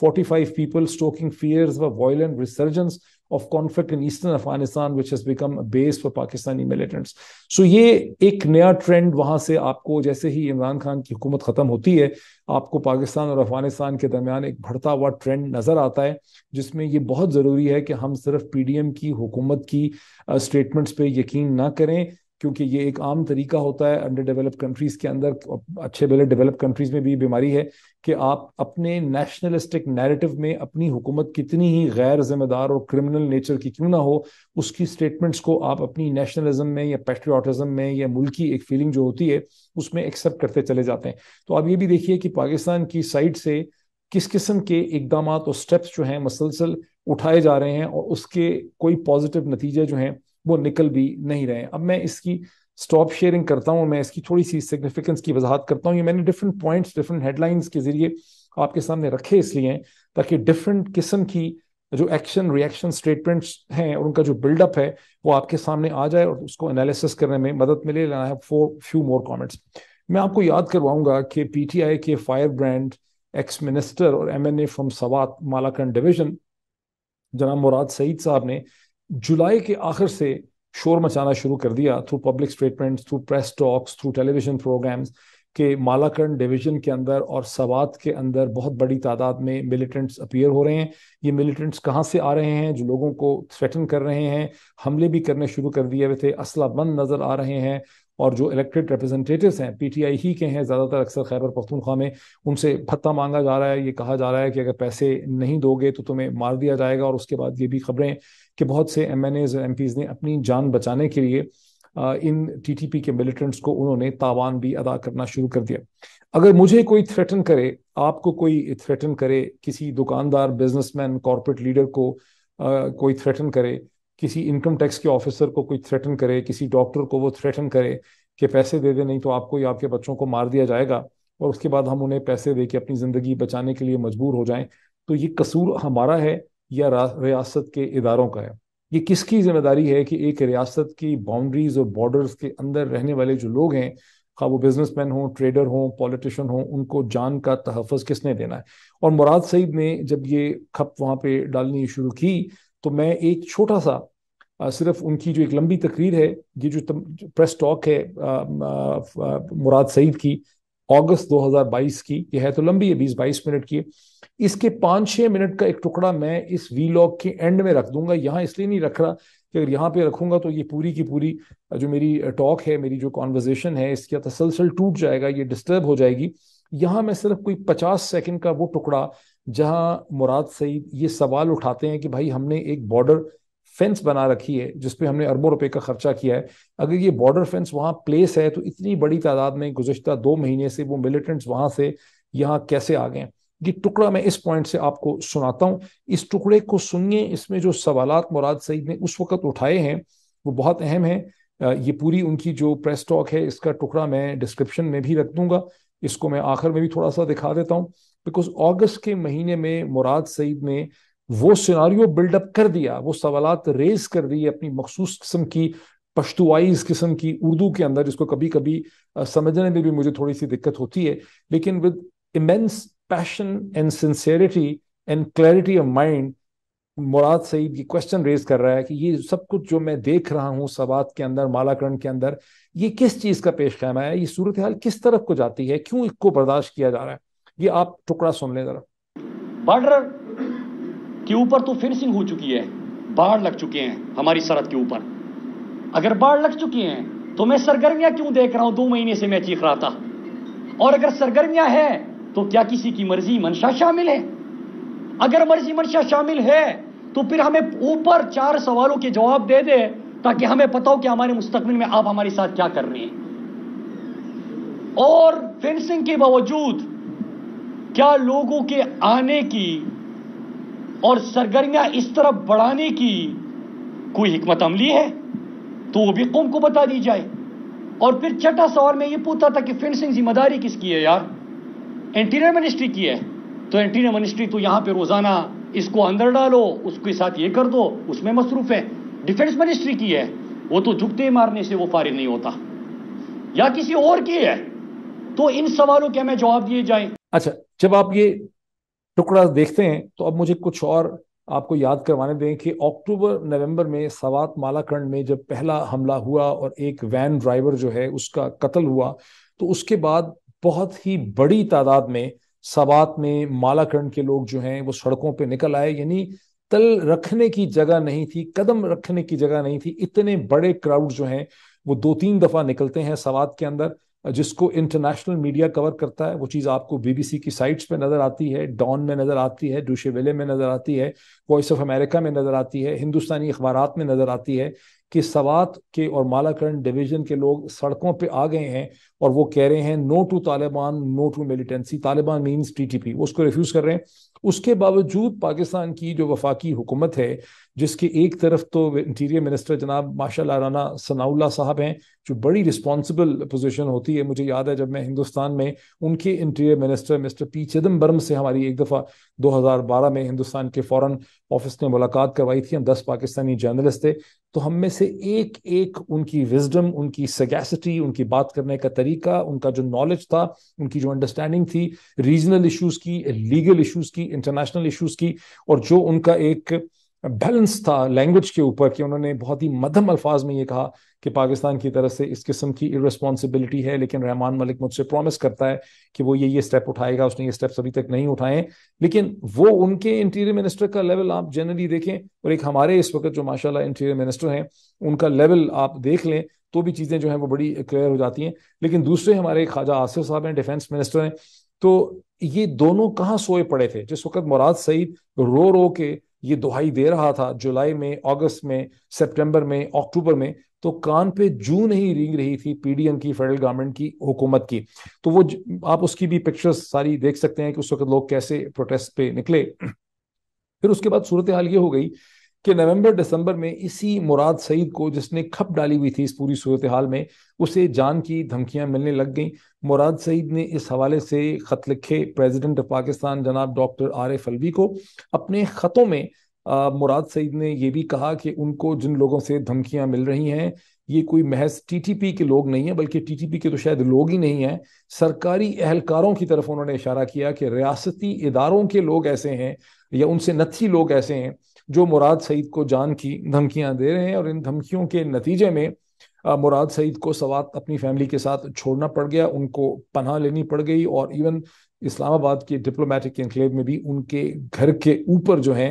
forty five people stoking fears of violent resurgence of conflict in eastern Afghanistan, which has become a base for Pakistani militants. So ये एक नया ट्रेंड वहां से आपको जैसे ही इमरान खान की हुकूमत खत्म होती है आपको पाकिस्तान और अफगानिस्तान के दरमियान एक बढ़ता हुआ ट्रेंड नजर आता है जिसमें ये बहुत जरूरी है कि हम सिर्फ पीडीएम की हुकूमत की स्टेटमेंट्स पे यकीन ना करें क्योंकि ये एक आम तरीका होता है अंडर डेवलप कंट्रीज के अंदर अच्छे भले डेवलप कंट्रीज में भी बीमारी है कि आप अपने नेशनलिस्टिक नैरेटिव में अपनी हुकूमत कितनी ही गैर जिम्मेदार और क्रिमिनल नेचर की क्यों ना हो उसकी स्टेटमेंट्स को आप अपनी नेशनलिज्म में या पेट्रियाटिज्म में या मुल्की एक फीलिंग जो होती है उसमें एक्सेप्ट करते चले जाते हैं तो आप ये भी देखिए कि पाकिस्तान की साइड से किस किस्म के इकदाम और स्टेप्स जो हैं मसलसल उठाए जा रहे हैं और उसके कोई पॉजिटिव नतीजे जो हैं वो निकल भी नहीं रहे अब मैं इसकी स्टॉप शेयरिंग करता हूँ मैं इसकी थोड़ी सी सिग्निफिकेंस की वजाहत करता हूँ ये मैंने डिफरेंट पॉइंट्स डिफरेंट हेडलाइंस के जरिए आपके सामने रखे इसलिए ताकि डिफरेंट किस्म की जो एक्शन रिएक्शन स्टेटमेंट्स हैं और उनका जो बिल्डअप है वो आपके सामने आ जाए और उसको एनालिसिस करने में मदद मिले लेना है फोर फ्यू मोर कमेंट्स मैं आपको याद करवाऊंगा कि पीटीआई के फायर ब्रांड एक्स मिनिस्टर और MNA from Swat Malakand division जनाब मुराद सईद साहब ने जुलाई के आखिर से शोर मचाना शुरू कर दिया through public statements through press talks through television programmes के मालाकंड डिवीजन के अंदर और सवात के अंदर बहुत बड़ी तादाद में मिलिटेंट्स अपियर हो रहे हैं ये मिलिटेंट्स कहाँ से आ रहे हैं जो लोगों को थ्रेटन कर रहे हैं हमले भी करने शुरू कर दिए हुए थे असला बंद नज़र आ रहे हैं और जो इलेक्टेड रिप्रेजेंटेटिव्स हैं पीटीआई ही के हैं ज़्यादातर अक्सर खैबर पख्तूनख्वा में उनसे भत्ता मांगा जा रहा है ये कहा जा रहा है कि अगर पैसे नहीं दोगे तो तुम्हें मार दिया जाएगा और उसके बाद ये भी खबरें कि बहुत से M N As M Ps ने अपनी जान बचाने के लिए इन टी टी पी के मिलिटेंट्स को उन्होंने तावान भी अदा करना शुरू कर दिया अगर मुझे कोई थ्रेटन करे आपको कोई थ्रेटन करे किसी दुकानदार बिजनेसमैन कॉरपोरेट लीडर को कोई थ्रेटन करे किसी इनकम टैक्स के ऑफिसर को कोई थ्रेटन करे किसी डॉक्टर को वो थ्रेटन करे कि पैसे दे दे नहीं तो आपको या आपके बच्चों को मार दिया जाएगा और उसके बाद हम उन्हें पैसे दे के अपनी ज़िंदगी बचाने के लिए मजबूर हो जाएं तो ये कसूर हमारा है या रियासत के इदारों का है ये किसकी जिम्मेदारी है कि एक रियासत की बाउंड्रीज और बॉर्डर्स के अंदर रहने वाले जो लोग हैं खा हाँ, वो बिजनेसमैन हों ट्रेडर हों पॉलिटिशियन हों उनको जान का तहफ़ किसने देना है और मुराद सईद ने जब ये खप वहाँ पे डालनी शुरू की तो मैं एक छोटा सा आ, सिर्फ उनकी जो एक लंबी तकरीर है ये जो, तम, जो प्रेस टॉक है आ, आ, मुराद सईद की अगस्त 2022 की यह है तो लंबी है बीस बाईस मिनट की इसके पाँच छः मिनट का एक टुकड़ा मैं इस वीलॉग के एंड में रख दूंगा यहाँ इसलिए नहीं रख रहा कि अगर यहाँ पे रखूंगा तो ये पूरी की पूरी जो मेरी टॉक है मेरी जो कॉन्वर्जेशन है इसका तसलसल टूट जाएगा ये डिस्टर्ब हो जाएगी यहाँ मैं सिर्फ कोई पचास सेकेंड का वो टुकड़ा जहाँ मुराद सईद ये सवाल उठाते हैं कि भाई हमने एक बॉर्डर फेंस बना रखी है जिसपे हमने अरबों रुपए का खर्चा किया है अगर ये बॉर्डर फेंस वहाँ प्लेस है तो इतनी बड़ी तादाद में गुजशत दो महीने से वो मिलिटेंट्स वहां से यहाँ कैसे आ गए ये टुकड़ा मैं इस पॉइंट से आपको सुनाता हूँ इस टुकड़े को सुनिए इसमें जो सवाल मुराद सईद ने उस वक्त उठाए हैं वो बहुत अहम है ये पूरी उनकी जो प्रेस टॉक है इसका टुकड़ा मैं डिस्क्रिप्शन में भी रख दूंगा इसको मैं आखिर में भी थोड़ा सा दिखा देता हूँ बिकॉज अगस्त के महीने में मुराद सईद ने वो सिनारियो बिल्डअप कर दिया वो सवालत रेज कर दिए अपनी मखसूस किस्म की इस किस्म की उर्दू के अंदर जिसको कभी कभी समझने में भी मुझे थोड़ी सी दिक्कत होती है लेकिन with immense passion and sincerity and clarity of mind Murad Saeed ये क्वेश्चन रेज कर रहा है कि ये सब कुछ जो मैं देख रहा हूँ सवात के अंदर मालाकरण के अंदर ये किस चीज़ का पेश खैमा है ये सूरत हाल किस तरफ को जाती है क्यों इसको बर्दाश्त किया जा रहा है ये आप टुकड़ा सुन लें ज़रा बॉर्डर के ऊपर तो फेंसिंग हो चुकी है बाढ़ लग चुके हैं हमारी सरहद के ऊपर अगर बाढ़ लग चुकी हैं तो मैं सरगर्मियां क्यों देख रहा हूं दो महीने से मैं चीख रहा था और अगर सरगर्मियां है तो क्या किसी की मर्जी मंशा शामिल है अगर मर्जी मंशा शामिल है तो फिर हमें ऊपर चार सवालों के जवाब दे दे ताकि हमें पता हो कि हमारे मुस्तकबिल में आप हमारे साथ क्या कर रहे हैं और फेंसिंग के बावजूद क्या लोगों के आने की और सरगर्मियां इस तरफ बढ़ाने की कोई हमत अमली है तो वो भी कौम को बता दी जाए और फिर छठा सवाल में ये पूछता था कि फेंसिंग जिम्मेदारी किसकी है यार इंटीरियर मिनिस्ट्री की है तो इंटीरियर मिनिस्ट्री तो यहाँ पे रोजाना इसको अंदर डालो उसके साथ ये कर दो उसमें मसरूफ है डिफेंस मिनिस्ट्री की है वो तो झुकते मारने से वो फारिग नहीं होता या किसी और की है तो इन सवालों के हमें जवाब दिए जाए अच्छा जब आप ये टुकड़ा देखते हैं तो अब मुझे कुछ और आपको याद करवाने दें कि अक्टूबर नवंबर में सवात मालाकंड में जब पहला हमला हुआ और एक वैन ड्राइवर जो है उसका कत्ल हुआ तो उसके बाद बहुत ही बड़ी तादाद में सवात में मालाकंड के लोग जो हैं वो सड़कों पे निकल आए यानी तल रखने की जगह नहीं थी कदम रखने की जगह नहीं थी इतने बड़े क्राउड जो हैं वो दो तीन दफा निकलते हैं सवात के अंदर जिसको इंटरनेशनल मीडिया कवर करता है वो चीज़ आपको बीबीसी की साइट्स पे नज़र आती है डॉन में नज़र आती है डूशे वेले में नज़र आती है वॉइस ऑफ अमेरिका में नज़र आती है हिंदुस्तानी अखबार में नज़र आती है कि सवात के और मालाकरण डिवीजन के लोग सड़कों पे आ गए हैं और वो कह रहे हैं no to Taliban no to militancy Taliban means TTP उसको रिफ्यूज़ कर रहे हैं उसके बावजूद पाकिस्तान की जो वफाकी हुकूमत है जिसके एक तरफ तो इंटीरियर मिनिस्टर जनाब माशा राना सनाउल्ला साहब हैं जो बड़ी रिस्पॉन्सिबल पोजिशन होती है मुझे याद है जब मैं हिंदुस्तान में उनके interior minister mister P Chidambaram से हमारी एक दफ़ा बारह में हिंदुस्तान के फॉरन ऑफिस ने मुलाकात करवाई थी हम दस पाकिस्तानी जर्नलिस्ट थे तो हम में से एक एक उनकी विजडम उनकी सगैसिटी उनकी बात करने का तरीका उनका जो नॉलेज था उनकी जो अंडरस्टैंडिंग थी रीजनल इश्यूज की लीगल इश्यूज की इंटरनेशनल इश्यूज की और जो उनका एक बैलेंस था लैंग्वेज के ऊपर कि उन्होंने बहुत ही मध्यम अल्फाज में ये कहा कि पाकिस्तान की तरफ से इस किस्म की इरेस्पॉन्सिबिलिटी है लेकिन रहमान मलिक मुझसे प्रॉमिस करता है कि वो ये ये स्टेप उठाएगा उसने ये स्टेप्स अभी तक नहीं उठाए लेकिन वो उनके इंटीरियर मिनिस्टर का लेवल आप जनरली देखें और एक हमारे इस वक्त जो माशाला इंटीरियर मिनिस्टर हैं उनका लेवल आप देख लें तो भी चीज़ें जो हैं वो बड़ी क्लियर हो जाती हैं लेकिन दूसरे हमारे ख्वाजा आसिफ साहब हैं डिफेंस मिनिस्टर हैं तो ये दोनों कहाँ सोए पड़े थे जिस वक्त मुराद सईद रो रो के ये दुहाई दे रहा था जुलाई में अगस्त में सितंबर में अक्टूबर में तो कान पे जू नहीं रींग रही थी पीडीएम की फेडरल गवर्नमेंट की हुकूमत की तो वो आप उसकी भी पिक्चर्स सारी देख सकते हैं कि उस वक्त लोग कैसे प्रोटेस्ट पे निकले फिर उसके बाद सूरत हाल ये हो गई कि नवंबर दिसंबर में इसी मुराद सईद को जिसने खप डाली हुई थी इस पूरी सूरत हाल में उसे जान की धमकियां मिलने लग गईं मुराद सईद ने इस हवाले से ख़त लिखे प्रेसिडेंट ऑफ पाकिस्तान जनाब डॉक्टर आर एफ अलवी को अपने ख़तों में आ, मुराद सईद ने यह भी कहा कि उनको जिन लोगों से धमकियां मिल रही हैं ये कोई महज टीटीपी के लोग नहीं हैं बल्कि टीटीपी के तो शायद लोग ही नहीं हैं सरकारी अहलकारों की तरफ उन्होंने इशारा किया कि रियासती इदारों के लोग ऐसे हैं या उनसे नथी लोग ऐसे हैं जो मुराद सईद को जान की धमकियां दे रहे हैं और इन धमकियों के नतीजे में मुराद सईद को सवात अपनी फैमिली के साथ छोड़ना पड़ गया उनको पनाह लेनी पड़ गई और इवन इस्लामाबाद के डिप्लोमेटिक इंक्लेव में भी उनके घर के ऊपर जो है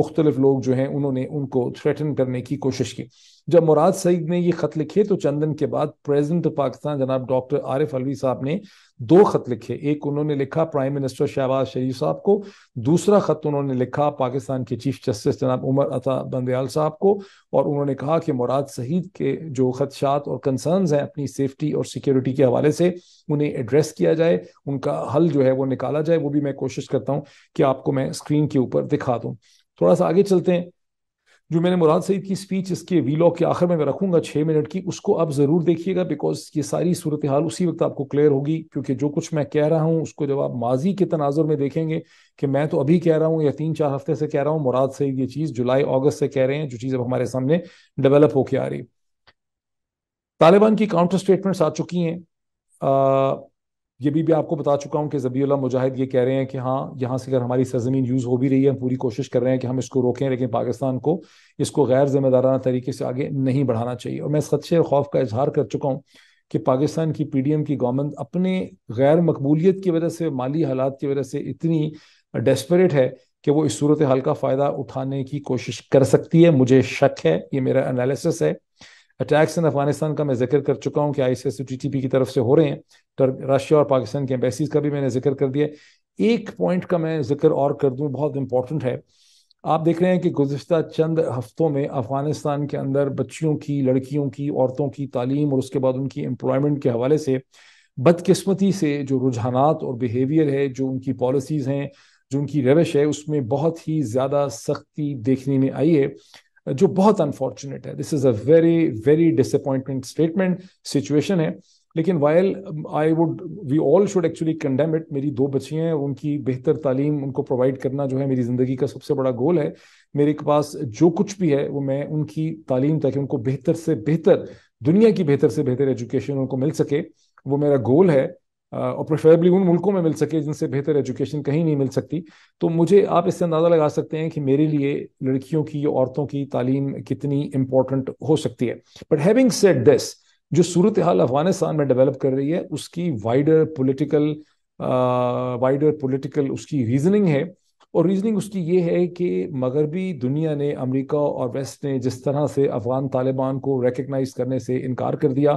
मुख्तलिफ लोग जो हैं उन्होंने उनको थ्रेटन करने की कोशिश की जब मुराद सईद ने ये खत लिखे तो चंदन के बाद प्रेसिडेंट ऑफ पाकिस्तान जनाब डॉक्टर आरिफ अलवी साहब ने दो खत लिखे एक उन्होंने लिखा प्राइम मिनिस्टर शहबाज शरीफ साहब को दूसरा खत उन्होंने लिखा पाकिस्तान के चीफ जस्टिस जनाब उमर अता बंदयाल साहब को और उन्होंने कहा कि मुराद सहीद के जो खदशात और कंसर्नस हैं अपनी सेफ्टी और सिक्योरिटी के हवाले से उन्हें एड्रेस किया जाए उनका हल जो है वो निकाला जाए वो भी मैं कोशिश करता हूँ कि आपको मैं स्क्रीन के ऊपर दिखा दूँ थोड़ा सा आगे चलते हैं जो मैंने मुराद सईद की स्पीच इसके वीलॉग के आखिर में मैं रखूंगा छः मिनट की उसको आप ज़रूर देखिएगा बिकॉज ये सारी सूरत हाल उसी वक्त आपको क्लियर होगी क्योंकि जो कुछ मैं कह रहा हूँ उसको जब आप माजी के तनाजुर में देखेंगे कि मैं तो अभी कह रहा हूँ या तीन चार हफ्ते से कह रहा हूँ मुराद सईद ये चीज़ जुलाई अगस्त से कह रहे हैं जो चीज़ अब हमारे सामने डेवलप होके आ रही तालिबान की काउंटर स्टेटमेंट्स आ चुकी हैं ये भी, भी आपको बता चुका हूँ कि जबीला मुजाहिद ये कह रहे हैं कि हाँ यहाँ से अगर हमारी सरजमीन यूज़ हो भी रही है हम पूरी कोशिश कर रहे हैं कि हम इसको रोकें लेकिन पाकिस्तान को इसको गैर जिम्मेदाराना तरीके से आगे नहीं बढ़ाना चाहिए और मैं सच्चे और खौफ का इजहार कर चुका हूँ कि पाकिस्तान की पी डी एम की गवर्नमेंट अपने गैर मकबूलीत की वजह से माली हालात की वजह से इतनी डेस्परेट है कि वो इस सूरत हाल का फ़ायदा उठाने की कोशिश कर सकती है मुझे शक है ये मेरा एनालिसिस है अटैक्स इन अफगानिस्तान का मैं जिक्र कर चुका हूँ कि आई सी की तरफ से हो रहे हैं रशिया और पाकिस्तान के एम्बेसीज का भी मैंने जिक्र कर दिया एक पॉइंट का मैं जिक्र और कर दूँ बहुत इंपॉर्टेंट है आप देख रहे हैं कि गुजशत चंद हफ्तों में अफगानिस्तान के अंदर बच्चियों की लड़कियों की औरतों की तालीम और उसके बाद उनकी एम्प्लॉयमेंट के हवाले से बदकस्मती से जो रुझानात और बिहेवियर है जो उनकी पॉलिसीज़ हैं जो उनकी रविश है उसमें बहुत ही ज़्यादा सख्ती देखने में आई है जो बहुत अनफॉर्चुनेट है this is a very very disappointment statement situation है लेकिन while I would we all should actually condemn it मेरी दो बच्चियाँ हैं उनकी बेहतर तालीम उनको प्रोवाइड करना जो है मेरी ज़िंदगी का सबसे बड़ा गोल है मेरे पास जो कुछ भी है वो मैं उनकी तालीम ताकि उनको बेहतर से बेहतर दुनिया की बेहतर से बेहतर एजुकेशन उनको मिल सके वो मेरा गोल है और प्रेफरेबली उन मुल्कों में मिल सके जिनसे बेहतर एजुकेशन कहीं नहीं मिल सकती तो मुझे आप इससे अंदाज़ा लगा सकते हैं कि मेरे लिए लड़कियों की औरतों की तालीम कितनी इंपॉर्टेंट हो सकती है बट हैविंग सेड दिस जो सूरत हाल अफगानिस्तान में डेवलप कर रही है उसकी वाइडर पोलिटिकल वाइडर पोलिटिकल उसकी रीजनिंग है और रीजनिंग उसकी ये है कि मगरबी दुनिया ने अमेरिका और वेस्ट ने जिस तरह से अफगान तालिबान को रिकगनाइज करने से इनकार कर दिया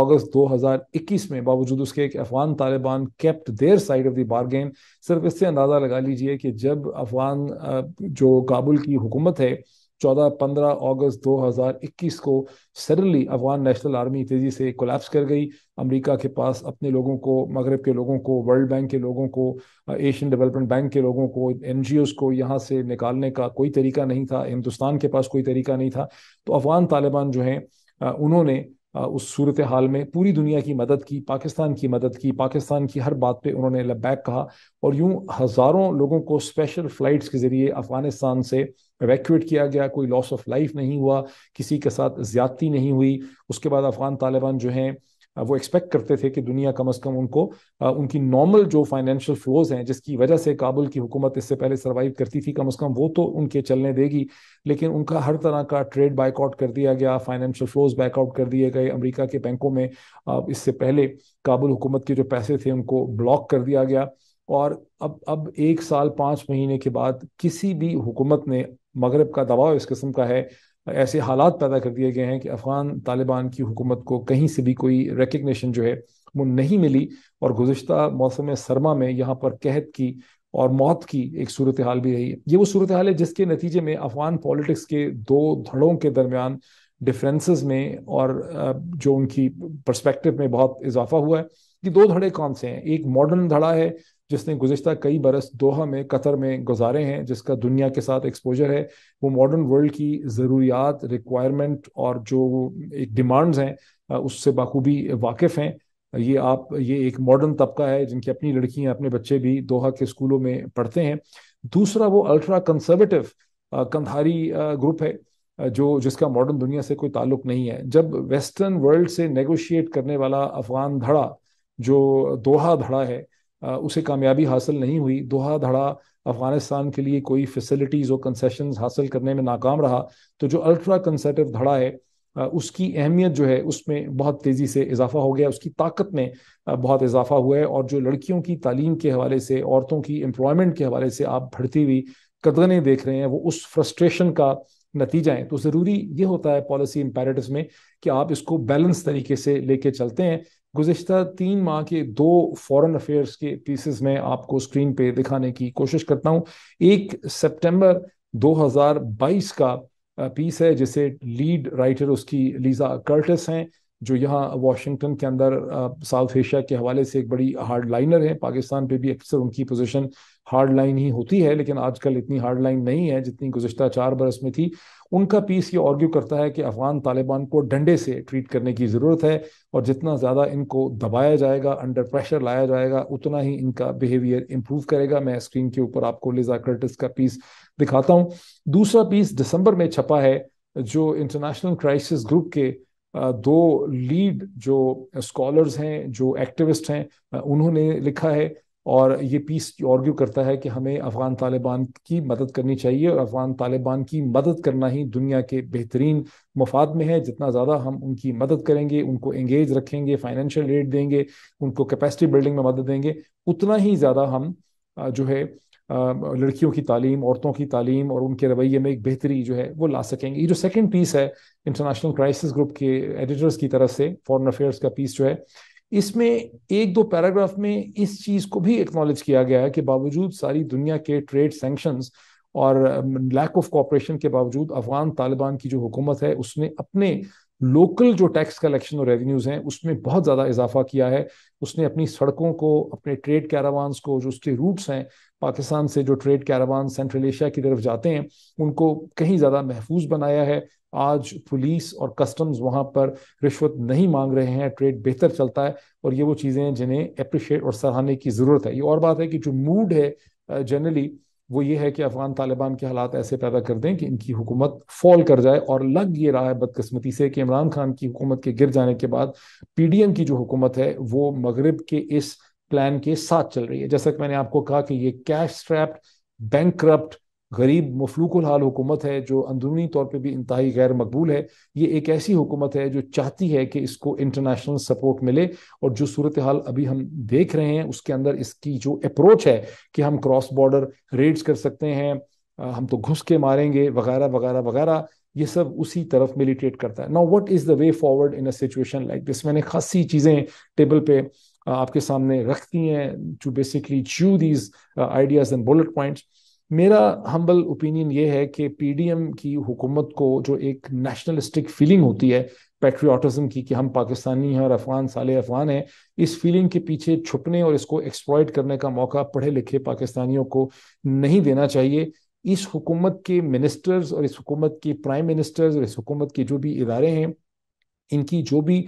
अगस्त 2021 में बावजूद उसके एक Afghan Taliban kept their side of the bargain सिर्फ इससे अंदाज़ा लगा लीजिए कि जब अफगान जो काबुल की हुकूमत है 14-15 अगस्त 2021 को सडनली अफगान नेशनल आर्मी तेज़ी से कोलैप्स कर गई अमेरिका के पास अपने लोगों को मगरब के लोगों को वर्ल्ड बैंक के लोगों को एशियन डेवलपमेंट बैंक के लोगों को एन को यहाँ से निकालने का कोई तरीका नहीं था हिंदुस्तान के पास कोई तरीका नहीं था तो अफगान तालिबान जो हैं उन्होंने उस सूरत हाल में पूरी दुनिया की मदद की पाकिस्तान की मदद की पाकिस्तान की हर बात पे उन्होंने लब्बैक कहा और यूं हज़ारों लोगों को स्पेशल फ़्लाइट्स के ज़रिए अफ़गानिस्तान से एवेक्यूएट किया गया कोई लॉस ऑफ लाइफ नहीं हुआ किसी के साथ ज्यादती नहीं हुई उसके बाद अफगान तालिबान जो हैं वो एक्सपेक्ट करते थे कि दुनिया कम अज़ कम उनको उनकी नॉर्मल जो फाइनेंशियल फ्लोज हैं जिसकी वजह से काबुल की हुकूमत इससे पहले सर्वाइव करती थी कम अज़ कम वो तो उनके चलने देगी लेकिन उनका हर तरह का ट्रेड बाइकआउट कर दिया गया फाइनेंशियल फ्लोज बैकआउट कर दिए गए अमरीका के बैंकों में इससे पहले काबुल हुकूमत के जो पैसे थे उनको ब्लॉक कर दिया गया और अब अब एक साल पाँच महीने के बाद किसी भी हुकूमत ने मगरब का दबाव इस किस्म का है ऐसे हालात पैदा कर दिए गए हैं कि अफ़गान तालिबान की हुकूमत को कहीं से भी कोई रिकग्निशन जो है वो नहीं मिली और गुज्त मौसम सरमा में यहाँ पर कहत की और मौत की एक सूरत हाल भी रही है ये वो सूरत हाल है जिसके नतीजे में अफ़गान पॉलिटिक्स के दो धड़ों के दरमियान डिफरेंसेस में और जो उनकी पर्सपेक्टिव में बहुत इजाफा हुआ है कि दो धड़े कौन से हैं एक मॉडर्न धड़ा है जिसने गुजशत कई बरस दोहा में कतर में गुजारे हैं जिसका दुनिया के साथ एक्सपोजर है वो मॉडर्न वर्ल्ड की ज़रूरियात रिक्वायरमेंट और जो एक डिमांड्स हैं उससे बाखूबी वाकिफ़ हैं ये आप ये एक मॉडर्न तबका है जिनकी अपनी लड़कियां अपने बच्चे भी दोहा के स्कूलों में पढ़ते हैं दूसरा वो अल्ट्रा कंसर्वेटिव कंधारी ग्रुप है जो जिसका मॉडर्न दुनिया से कोई ताल्लुक नहीं है जब वेस्टर्न वर्ल्ड से नेगोशिएट करने वाला अफगान धड़ा जो दोहा धड़ा है उसे कामयाबी हासिल नहीं हुई दोहा धड़ा अफगानिस्तान के लिए कोई फैसिलिटीज़ और कंसेशन हासिल करने में नाकाम रहा तो जो अल्ट्रा कंसेटिव धड़ा है उसकी अहमियत जो है उसमें बहुत तेज़ी से इजाफा हो गया उसकी ताकत में बहुत इजाफा हुआ है और जो लड़कियों की तालीम के हवाले से औरतों की एम्प्लॉयमेंट के हवाले से आप बढ़ती हुई कदगने देख रहे हैं वो उस फ्रस्ट्रेशन का नतीजा है तो ज़रूरी ये होता है पॉलिसी इम्पेरेटिव में कि आप इसको बैलेंस तरीके से लेके चलते हैं गुज्त तीन माह के दो फॉरेन अफेयर्स के पीसेस में आपको स्क्रीन पे दिखाने की कोशिश करता हूँ एक सितंबर 2022 का पीस है जिसे लीड राइटर उसकी लीजा कर्टिस हैं जो यहाँ वाशिंगटन के अंदर साउथ एशिया के हवाले से एक बड़ी हार्ड लाइनर है पाकिस्तान पे भी अक्सर उनकी पोजीशन हार्ड लाइन ही होती है लेकिन आजकल इतनी हार्ड लाइन नहीं है जितनी गुजशत चार बरस में थी उनका पीस ये आर्ग्यू करता है कि अफगान तालिबान को डंडे से ट्रीट करने की ज़रूरत है और जितना ज़्यादा इनको दबाया जाएगा अंडर प्रेशर लाया जाएगा उतना ही इनका बिहेवियर इम्प्रूव करेगा मैं स्क्रीन के ऊपर आपको लिजा कर्टिस का पीस दिखाता हूँ दूसरा पीस दिसंबर में छपा है जो इंटरनेशनल क्राइसिस ग्रुप के दो लीड जो स्कॉलर्स हैं जो एक्टिविस्ट हैं उन्होंने लिखा है और ये पीस ऑर्ग्यू करता है कि हमें अफ़गान तालिबान की मदद करनी चाहिए और अफ़गान तालिबान की मदद करना ही दुनिया के बेहतरीन मफाद में है जितना ज़्यादा हम उनकी मदद करेंगे उनको एंगेज रखेंगे फाइनेंशियल एड देंगे उनको कैपेसिटी बिल्डिंग में मदद देंगे उतना ही ज़्यादा हम जो है लड़कियों की तालीम औरतों की तालीम और उनके रवैये में एक बेहतरी जो है वो ला सकेंगे ये जो सेकेंड पीस है इंटरनेशनल क्राइसिस ग्रुप के एडिटर्स की तरफ से फॉरन अफेयर्स का पीस जो है इसमें एक दो पैराग्राफ में इस चीज़ को भी एक्नॉलेज किया गया है कि बावजूद सारी दुनिया के ट्रेड सेंक्शंस और लैक ऑफ कॉपरेशन के बावजूद अफगान तालिबान की जो हुकूमत है उसने अपने लोकल जो टैक्स कलेक्शन और रेवेन्यूज हैं उसमें बहुत ज़्यादा इजाफा किया है उसने अपनी सड़कों को अपने ट्रेड कैरावांस को जो उसके रूट्स हैं पाकिस्तान से जो ट्रेड कैरावान सेंट्रल एशिया की तरफ जाते हैं उनको कहीं ज़्यादा महफूज बनाया है आज पुलिस और कस्टम्स वहाँ पर रिश्वत नहीं मांग रहे हैं ट्रेड बेहतर चलता है और ये वो चीज़ें हैं जिन्हें अप्रिशिएट और सराहने की ज़रूरत है ये और बात है कि जो मूड है जनरली uh, वो ये है कि अफगान तालिबान के हालात ऐसे पैदा कर दें कि इनकी हुकूमत फॉल कर जाए और लग ये रहा है बदकस्मती से कि इमरान खान की हुकूमत के गिर जाने के बाद पीडीएम की जो हुकूमत है वो मगरब के इस प्लान के साथ चल रही है जैसा कि मैंने आपको कहा कि ये कैश स्ट्रैप्ड बैंक करप्ट गरीब मफलूक हाल हुकूमत है जो अंदरूनी तौर पर भी इंतहाई गैर मकबूल है ये एक ऐसी हुकूमत है जो चाहती है कि इसको इंटरनेशनल सपोर्ट मिले और जो सूरत हाल अभी हम देख रहे हैं उसके अंदर इसकी जो अप्रोच है कि हम क्रॉस बॉर्डर रेड्स कर सकते हैं हम तो घुस के मारेंगे वगैरह वगैरह वगैरह ये सब उसी तरफ मिलिटेट करता है now what is the way forward in a situation like this मैंने खासी चीज़ें टेबल पे आपके सामने रख दी हैं to basically chew these ideas and bullet points मेरा हम्बल ओपिनियन ये है कि पीडीएम की हुकूमत को जो एक नेशनलिस्टिक फीलिंग होती है पेट्रियाटिज़म की कि हम पाकिस्तानी हैं और अफगान साले अफगान हैं इस फीलिंग के पीछे छुपने और इसको एक्सप्लॉयट करने का मौका पढ़े लिखे पाकिस्तानियों को नहीं देना चाहिए इस हुकूमत के मिनिस्टर्स और इस हुकूमत के प्राइम मिनिस्टर्स और इस हुकूमत के जो भी इदारे हैं इनकी जो भी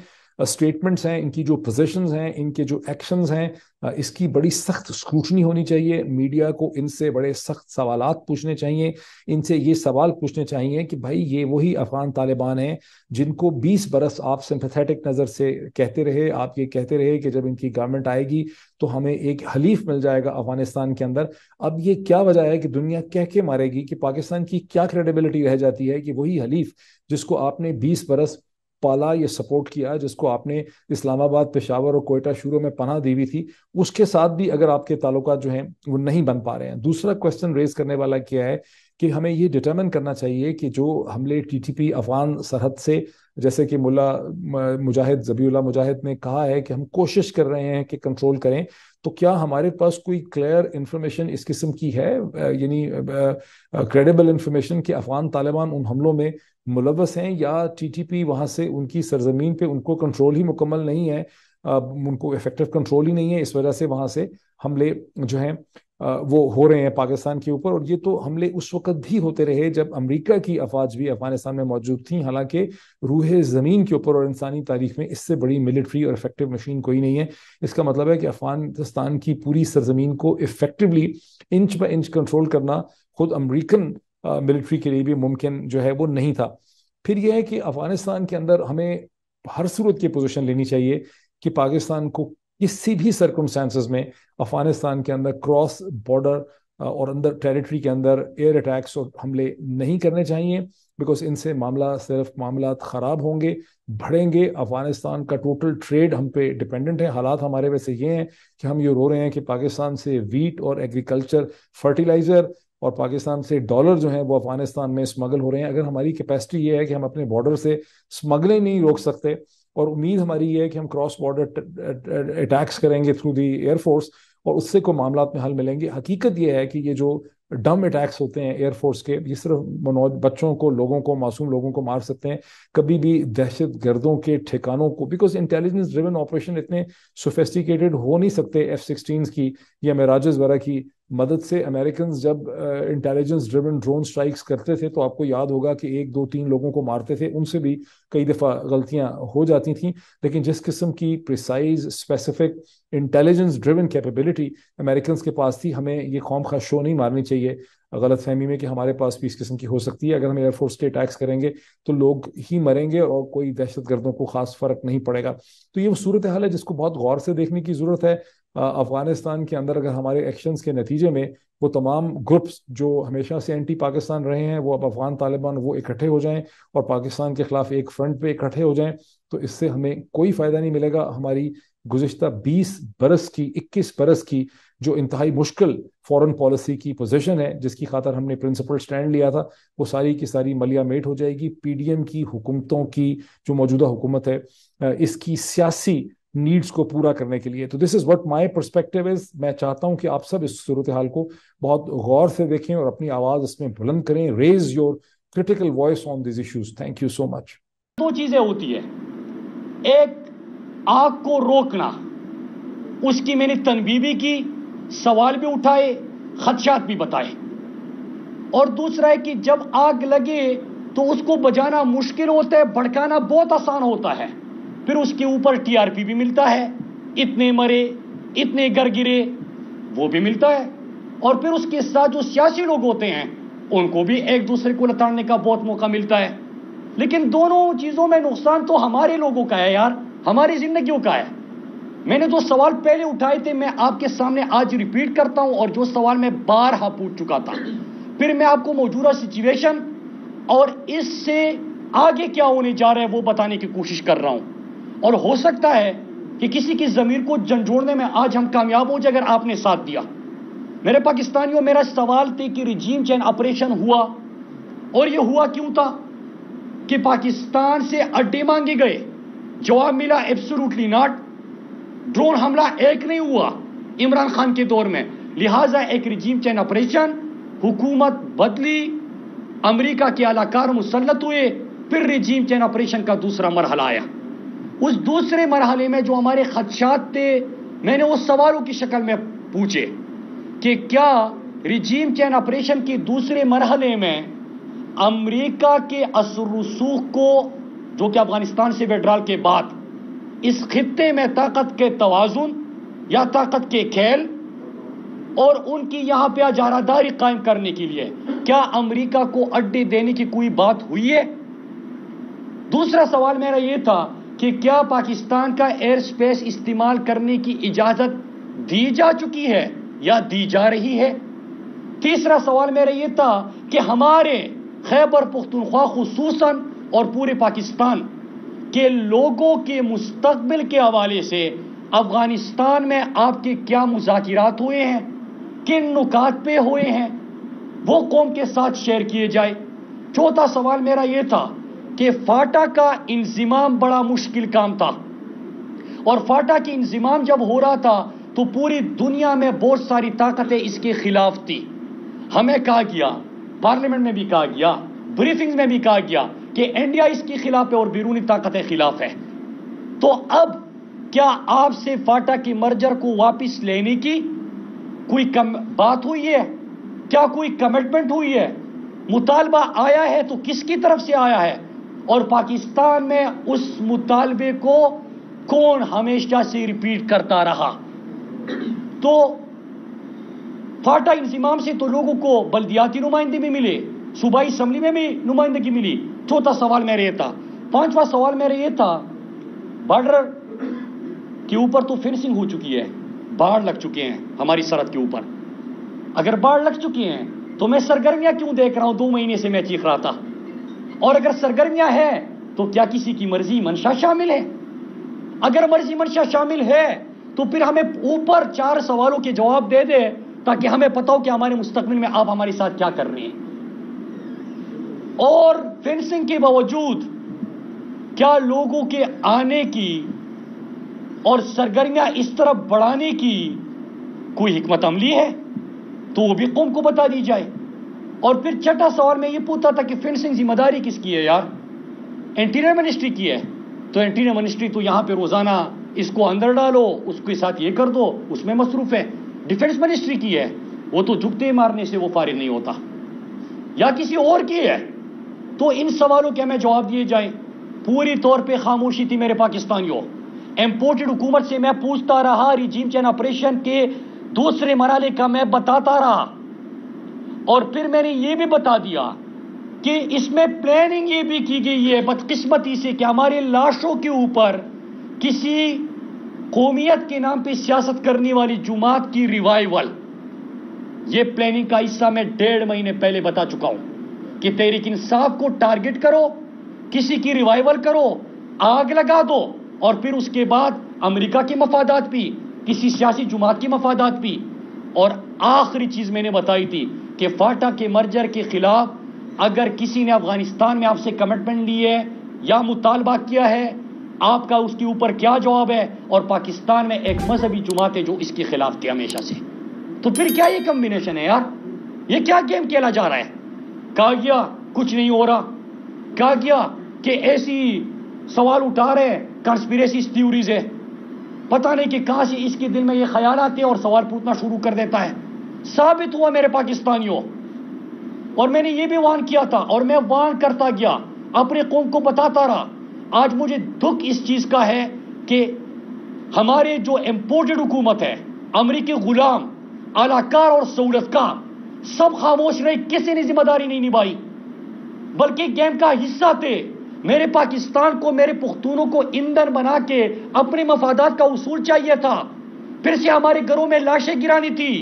स्टेटमेंट्स हैं इनकी जो पोजिशन हैं इनके जो एक्शन हैं इसकी बड़ी सख्त स्क्रूटनी होनी चाहिए मीडिया को इनसे बड़े सख्त सवाल पूछने चाहिए इनसे ये सवाल पूछने चाहिए कि भाई ये वही अफगान तालिबान हैं जिनको 20 बरस आप सिंपथेटिक नज़र से कहते रहे आप ये कहते रहे कि जब इनकी गवर्नमेंट आएगी तो हमें एक हलीफ मिल जाएगा अफगानिस्तान के अंदर अब ये क्या वजह है कि दुनिया कह के मारेगी कि पाकिस्तान की क्या क्रेडिबिलिटी रह जाती है कि वही हलीफ जिसको आपने बीस बरस पाला ये सपोर्ट किया जिसको आपने इस्लामाबाद पेशावर और कोयटा शुरू में पनाह दी हुई थी उसके साथ भी अगर आपके ताल्लुक जो हैं वो नहीं बन पा रहे हैं दूसरा क्वेश्चन रेज करने वाला क्या है कि हमें ये डिटर्मिन करना चाहिए कि जो हमले टीटीपी अफगान सरहद से जैसे कि मुला मुजाहिद जबीउल्ला मुजाहिद ने कहा है कि हम कोशिश कर रहे हैं कि कंट्रोल करें तो क्या हमारे पास कोई क्लियर इन्फॉर्मेशन इस किस्म की है यानी क्रेडिबल इंफॉर्मेशन कि अफगान तालिबान उन हमलों में मुलवस हैं या टी टी पी वहाँ से उनकी सरजमीन पर उनको कंट्रोल ही मुकम्मल नहीं है उनको इफेक्टिव कंट्रोल ही नहीं है इस वजह से वहाँ से हमले जो हैं वो हो रहे हैं पाकिस्तान के ऊपर और ये तो हमले उस वक्त भी होते रहे जब अमेरिका की अफवाज भी अफगानिस्तान में मौजूद थी हालांकि रूह ज़मीन के ऊपर और इंसानी तारीख में इससे बड़ी मिलिट्री और इफेक्टिव मशीन कोई नहीं है इसका मतलब है कि अफगानिस्तान की पूरी सरजमीन को effectively inch by inch control करना खुद अमरीकन मिलिट्री के लिए भी मुमकिन जो है वो नहीं था फिर यह है कि अफगानिस्तान के अंदर हमें हर सूरत की पोजीशन लेनी चाहिए कि पाकिस्तान को किसी भी सरकमस्टांसिस में अफगानिस्तान के अंदर क्रॉस बॉर्डर और अंदर टेरिटरी के अंदर एयर अटैक्स और हमले नहीं करने चाहिए बिकॉज इनसे मामला सिर्फ मामला ख़राब होंगे बढ़ेंगे अफगानिस्तान का टोटल ट्रेड हम पे डिपेंडेंट है हालात हमारे वैसे ये हैं कि हम ये रो रहे हैं कि पाकिस्तान से वीट और एग्रीकल्चर फर्टिलाइज़र और पाकिस्तान से डॉलर जो है वो अफगानिस्तान में स्मगल हो रहे हैं अगर हमारी कैपेसिटी ये है कि हम अपने बॉर्डर से स्मगलिंग नहीं रोक सकते और उम्मीद हमारी ये है कि हम क्रॉस बॉर्डर अटैक्स करेंगे थ्रू दी एयरफोर्स और उससे को मामला में हल मिलेंगे हकीकत यह है कि ये जो डम अटैक्स होते हैं एयरफोर्स के ये सिर्फ मनोज बच्चों को लोगों को मासूम लोगों को मार सकते हैं कभी भी दहशत गर्दों के ठिकानों को बिकॉज इंटेलिजेंस ड्रिवन ऑपरेशन इतने सोफेस्टिकेटेड हो नहीं सकते एफ सिक्सटीन की या मराज वगैरह की मदद से अमेरिकन जब इंटेलिजेंस ड्रिवन ड्रोन स्ट्राइक्स करते थे तो आपको याद होगा कि एक दो तीन लोगों को मारते थे उनसे भी कई दफ़ा गलतियां हो जाती थी लेकिन जिस किस्म की precise specific intelligence driven capability American के पास थी हमें ये कौम खास शो नहीं मारनी चाहिए गलत फहमी में कि हमारे पास भी इस किस्म की हो सकती है अगर हम एयरफोर्स के अटैक्स करेंगे तो लोग ही मरेंगे और कोई दहशत गर्दों को खास फर्क नहीं पड़ेगा तो ये वो सूरत हाल है जिसको बहुत गौर से देखने की ज़रूरत है अफ़गानिस्तान के अंदर अगर हमारे एक्शंस के नतीजे में वो तमाम ग्रुप्स जो हमेशा से एंटी पाकिस्तान रहे हैं वो अब अफ़गान तालिबान वो इकट्ठे हो जाएं और पाकिस्तान के ख़िलाफ़ एक फ्रंट पे इकट्ठे हो जाएं तो इससे हमें कोई फ़ायदा नहीं मिलेगा हमारी गुज्त बीस बरस की इक्कीस बरस की जो इंतहाई मुश्किल फॉरेन पॉलिसी की पोजीशन है जिसकी खातर हमने प्रिंसिपल स्टैंड लिया था वो सारी की सारी मलिया मेट हो जाएगी पीडीएम की हुकूमतों की जो मौजूदा हुकूमत है इसकी सियासी नीड्स को पूरा करने के लिए तो this is what my perspective is मैं चाहता हूं कि आप सब इस सूरत हाल को बहुत गौर से देखें और अपनी आवाज इसमें बुलंद करें raise your critical voice on this issues thank you so much दो चीजें होती है एक आग को रोकना उसकी मैंने तनबी भी की सवाल भी उठाए खदशात भी बताए और दूसरा है कि जब आग लगे तो उसको बजाना मुश्किल होता है भड़काना बहुत आसान होता है फिर उसके ऊपर टीआरपी भी मिलता है इतने मरे इतने गर गिरे वो भी मिलता है और फिर उसके साथ जो सियासी लोग होते हैं उनको भी एक दूसरे को लताड़ने का बहुत मौका मिलता है लेकिन दोनों चीजों में नुकसान तो हमारे लोगों का है यार हमारी जिंदगी का है मैंने जो सवाल पहले उठाए थे मैं आपके सामने आज रिपीट करता हूं और जो सवाल मैं बारहा पूछ चुका था फिर मैं आपको मौजूदा सिचुएशन और इससे आगे क्या होने जा रहा है वो बताने की कोशिश कर रहा हूं और हो सकता है कि किसी की ज़मीर को झंझोड़ने में आज हम कामयाब हो जाए अगर आपने साथ दिया मेरे पाकिस्तानियों मेरा सवाल थे कि रिजीम चैन ऑपरेशन हुआ और यह हुआ क्यों था कि पाकिस्तान से अड्डे मांगे गए जवाब मिला एब्सोलूटली नॉट ड्रोन हमला एक नहीं हुआ इमरान खान के दौर में लिहाजा एक रिजीम चैन ऑपरेशन हुकूमत बदली अमरीका के अलाकार मुसलत हुए फिर रिजीम चैन ऑपरेशन का दूसरा मरहला आया उस दूसरे मरहले में जो हमारे खदशात थे मैंने उस सवालों की शक्ल में पूछे कि क्या रिजीम चैन ऑपरेशन के दूसरे मरहले में अमरीका के असर रसूख को जो कि अफगानिस्तान से विड्रॉल के बाद इस खत्े में ताकत के तोज़ुन या ताकत के खेल और उनकी यहां पे अजारादारी कायम करने के लिए क्या अमरीका को अड्डे देने की कोई बात हुई है दूसरा सवाल मेरा यह था कि क्या पाकिस्तान का एयर स्पेस इस्तेमाल करने की इजाजत दी जा चुकी है या दी जा रही है तीसरा सवाल मेरा ये था कि हमारे खैबर पुख्तनख्वा खूस और पूरे पाकिस्तान के लोगों के मुस्तबिल के हवाले से अफगानिस्तान में आपके क्या मुजात हुए हैं किन नुकात पे हुए हैं वो कौम के साथ शेयर किए जाए चौथा सवाल मेरा ये था कि फाटा का इंजमाम बड़ा मुश्किल काम था और फाटा की इंजमाम जब हो रहा था तो पूरी दुनिया में बहुत सारी ताकतें इसके खिलाफ थी हमें कहा गया पार्लियामेंट में भी कहा गया ब्रीफिंग में भी कहा गया कि इंडिया इसके खिलाफ है और बिरूनी ताकतें खिलाफ है तो अब क्या आपसे फाटा की मर्जर को वापस लेने की कोई कम बात हुई है क्या कोई कमिटमेंट हुई है मुतालबा आया है तो किसकी तरफ से आया है और पाकिस्तान में उस मुतालबे को कौन हमेशा से रिपीट करता रहा तो फाटा इंसमाम से तो लोगों को बल्दियाती नुमाइंदे भी मिले सूबाई असम्बली में भी नुमाइंदगी मिली चौथा सवाल मेरा ये था पांचवा सवाल मेरा ये था बॉर्डर के ऊपर तो फेंसिंग हो चुकी है बाढ़ लग चुके हैं हमारी सरहद के ऊपर अगर बाढ़ लग चुकी हैं तो मैं सरगर्मियां क्यों देख रहा हूं दो महीने से मैं चीख रहा था और अगर सरगर्मियां हैं तो क्या किसी की मर्जी मंशा शामिल है अगर मर्जी मंशा शामिल है तो फिर हमें ऊपर चार सवालों के जवाब दे दे ताकि हमें पता हो कि हमारे मुस्तकबिल में आप हमारे साथ क्या कर रहे हैं और फेंसिंग के बावजूद क्या लोगों के आने की और सरगर्मियां इस तरफ बढ़ाने की कोई हमत अमली है तो वो भी कौम को बता दी जाए और फिर छठा सवाल में ये पूछता था कि फेंसिंग जिम्मेदारी किसकी है यार इंटीरियर मिनिस्ट्री की है तो इंटीरियर मिनिस्ट्री तो यहाँ पे रोजाना इसको अंदर डालो उसके साथ ये कर दो उसमें मसरूफ है डिफेंस मिनिस्ट्री की है वो तो झुकते मारने से वो फारिग नहीं होता या किसी और की है तो इन सवालों के हमें जवाब दिए जाए पूरी तौर पर खामोशी थी मेरे पाकिस्तानियों इंपोर्टेड हुकूमत से मैं पूछता रहा रिजीम चैन ऑपरेशन के दूसरे मरहले का मैं बताता रहा और फिर मैंने ये भी बता दिया कि इसमें प्लानिंग ये भी की गई है बदकिस्मती से कि हमारे लाशों के ऊपर किसी कौमियत के नाम पे सियासत करने वाली जुमात की रिवाइवल ये प्लानिंग का हिस्सा मैं डेढ़ महीने पहले बता चुका हूं कि तेरिक इंसाफ को टारगेट करो किसी की रिवाइवल करो आग लगा दो और फिर उसके बाद अमेरिका के मफादात भी किसी सियासी जुमात के मफादात भी और आखिरी चीज मैंने बताई थी कि फाटा के मर्जर के खिलाफ अगर किसी ने अफगानिस्तान में आपसे कमिटमेंट ली है या मुतालबा किया है आपका उसके ऊपर क्या जवाब है और पाकिस्तान में एक मजहबी जुमात है जो इसके खिलाफ थे हमेशा से तो फिर क्या ये कम्बिनेशन है यार ये क्या गेम खेला जा रहा है कहा गया कुछ नहीं हो रहा कहा गया कि ऐसी सवाल उठा रहे कंस्पिरेसी थ्यूरीज है पता नहीं कि कहां से इसके दिल में ये ख्याल आते हैं और सवाल पूछना शुरू कर देता है साबित हुआ मेरे पाकिस्तानियों और मैंने ये भी वान किया था और मैं वान करता गया अपने कौम को बताता रहा आज मुझे दुख इस चीज़ का है कि हमारे जो इम्पोर्टेड हुकूमत है अमरीकी गुलाम अलाकार और सहूलत का सब खामोश रहे किसी ने जिम्मेदारी नहीं निभाई बल्कि गेम का हिस्सा थे मेरे पाकिस्तान को मेरे पुख्तूनों को ईंधन बना के अपने मफादात का उसूल चाहिए था फिर से हमारे घरों में लाशें गिरानी थी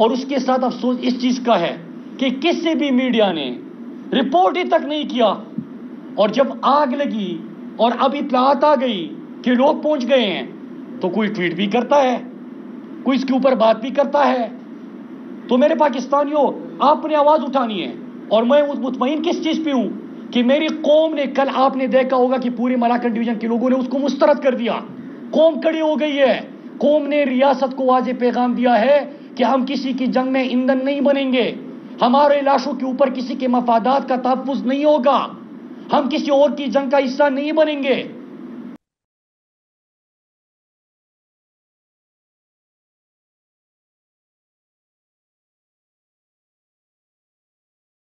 और उसके साथ अफसोस इस चीज़ का है कि किसी भी मीडिया ने रिपोर्ट ही तक नहीं किया और जब आग लगी और अब इतलात आ गई कि लोग पहुंच गए हैं तो कोई ट्वीट भी करता है कोई इसके ऊपर बात भी करता है तो मेरे पाकिस्तानियों आपने आवाज़ उठानी है और मैं मुतमिन किस चीज़ पे हूं कि मेरी कौम ने कल आपने देखा होगा कि पूरे मलाकन डिवीजन के लोगों ने उसको मुस्तरद कर दिया कौम कड़ी हो गई है कौम ने रियासत को वाज पैगाम दिया है कि हम किसी की जंग में ईंधन नहीं बनेंगे हमारे लाशों के ऊपर किसी के मफादात का तहफुज नहीं होगा हम किसी और की जंग का हिस्सा नहीं बनेंगे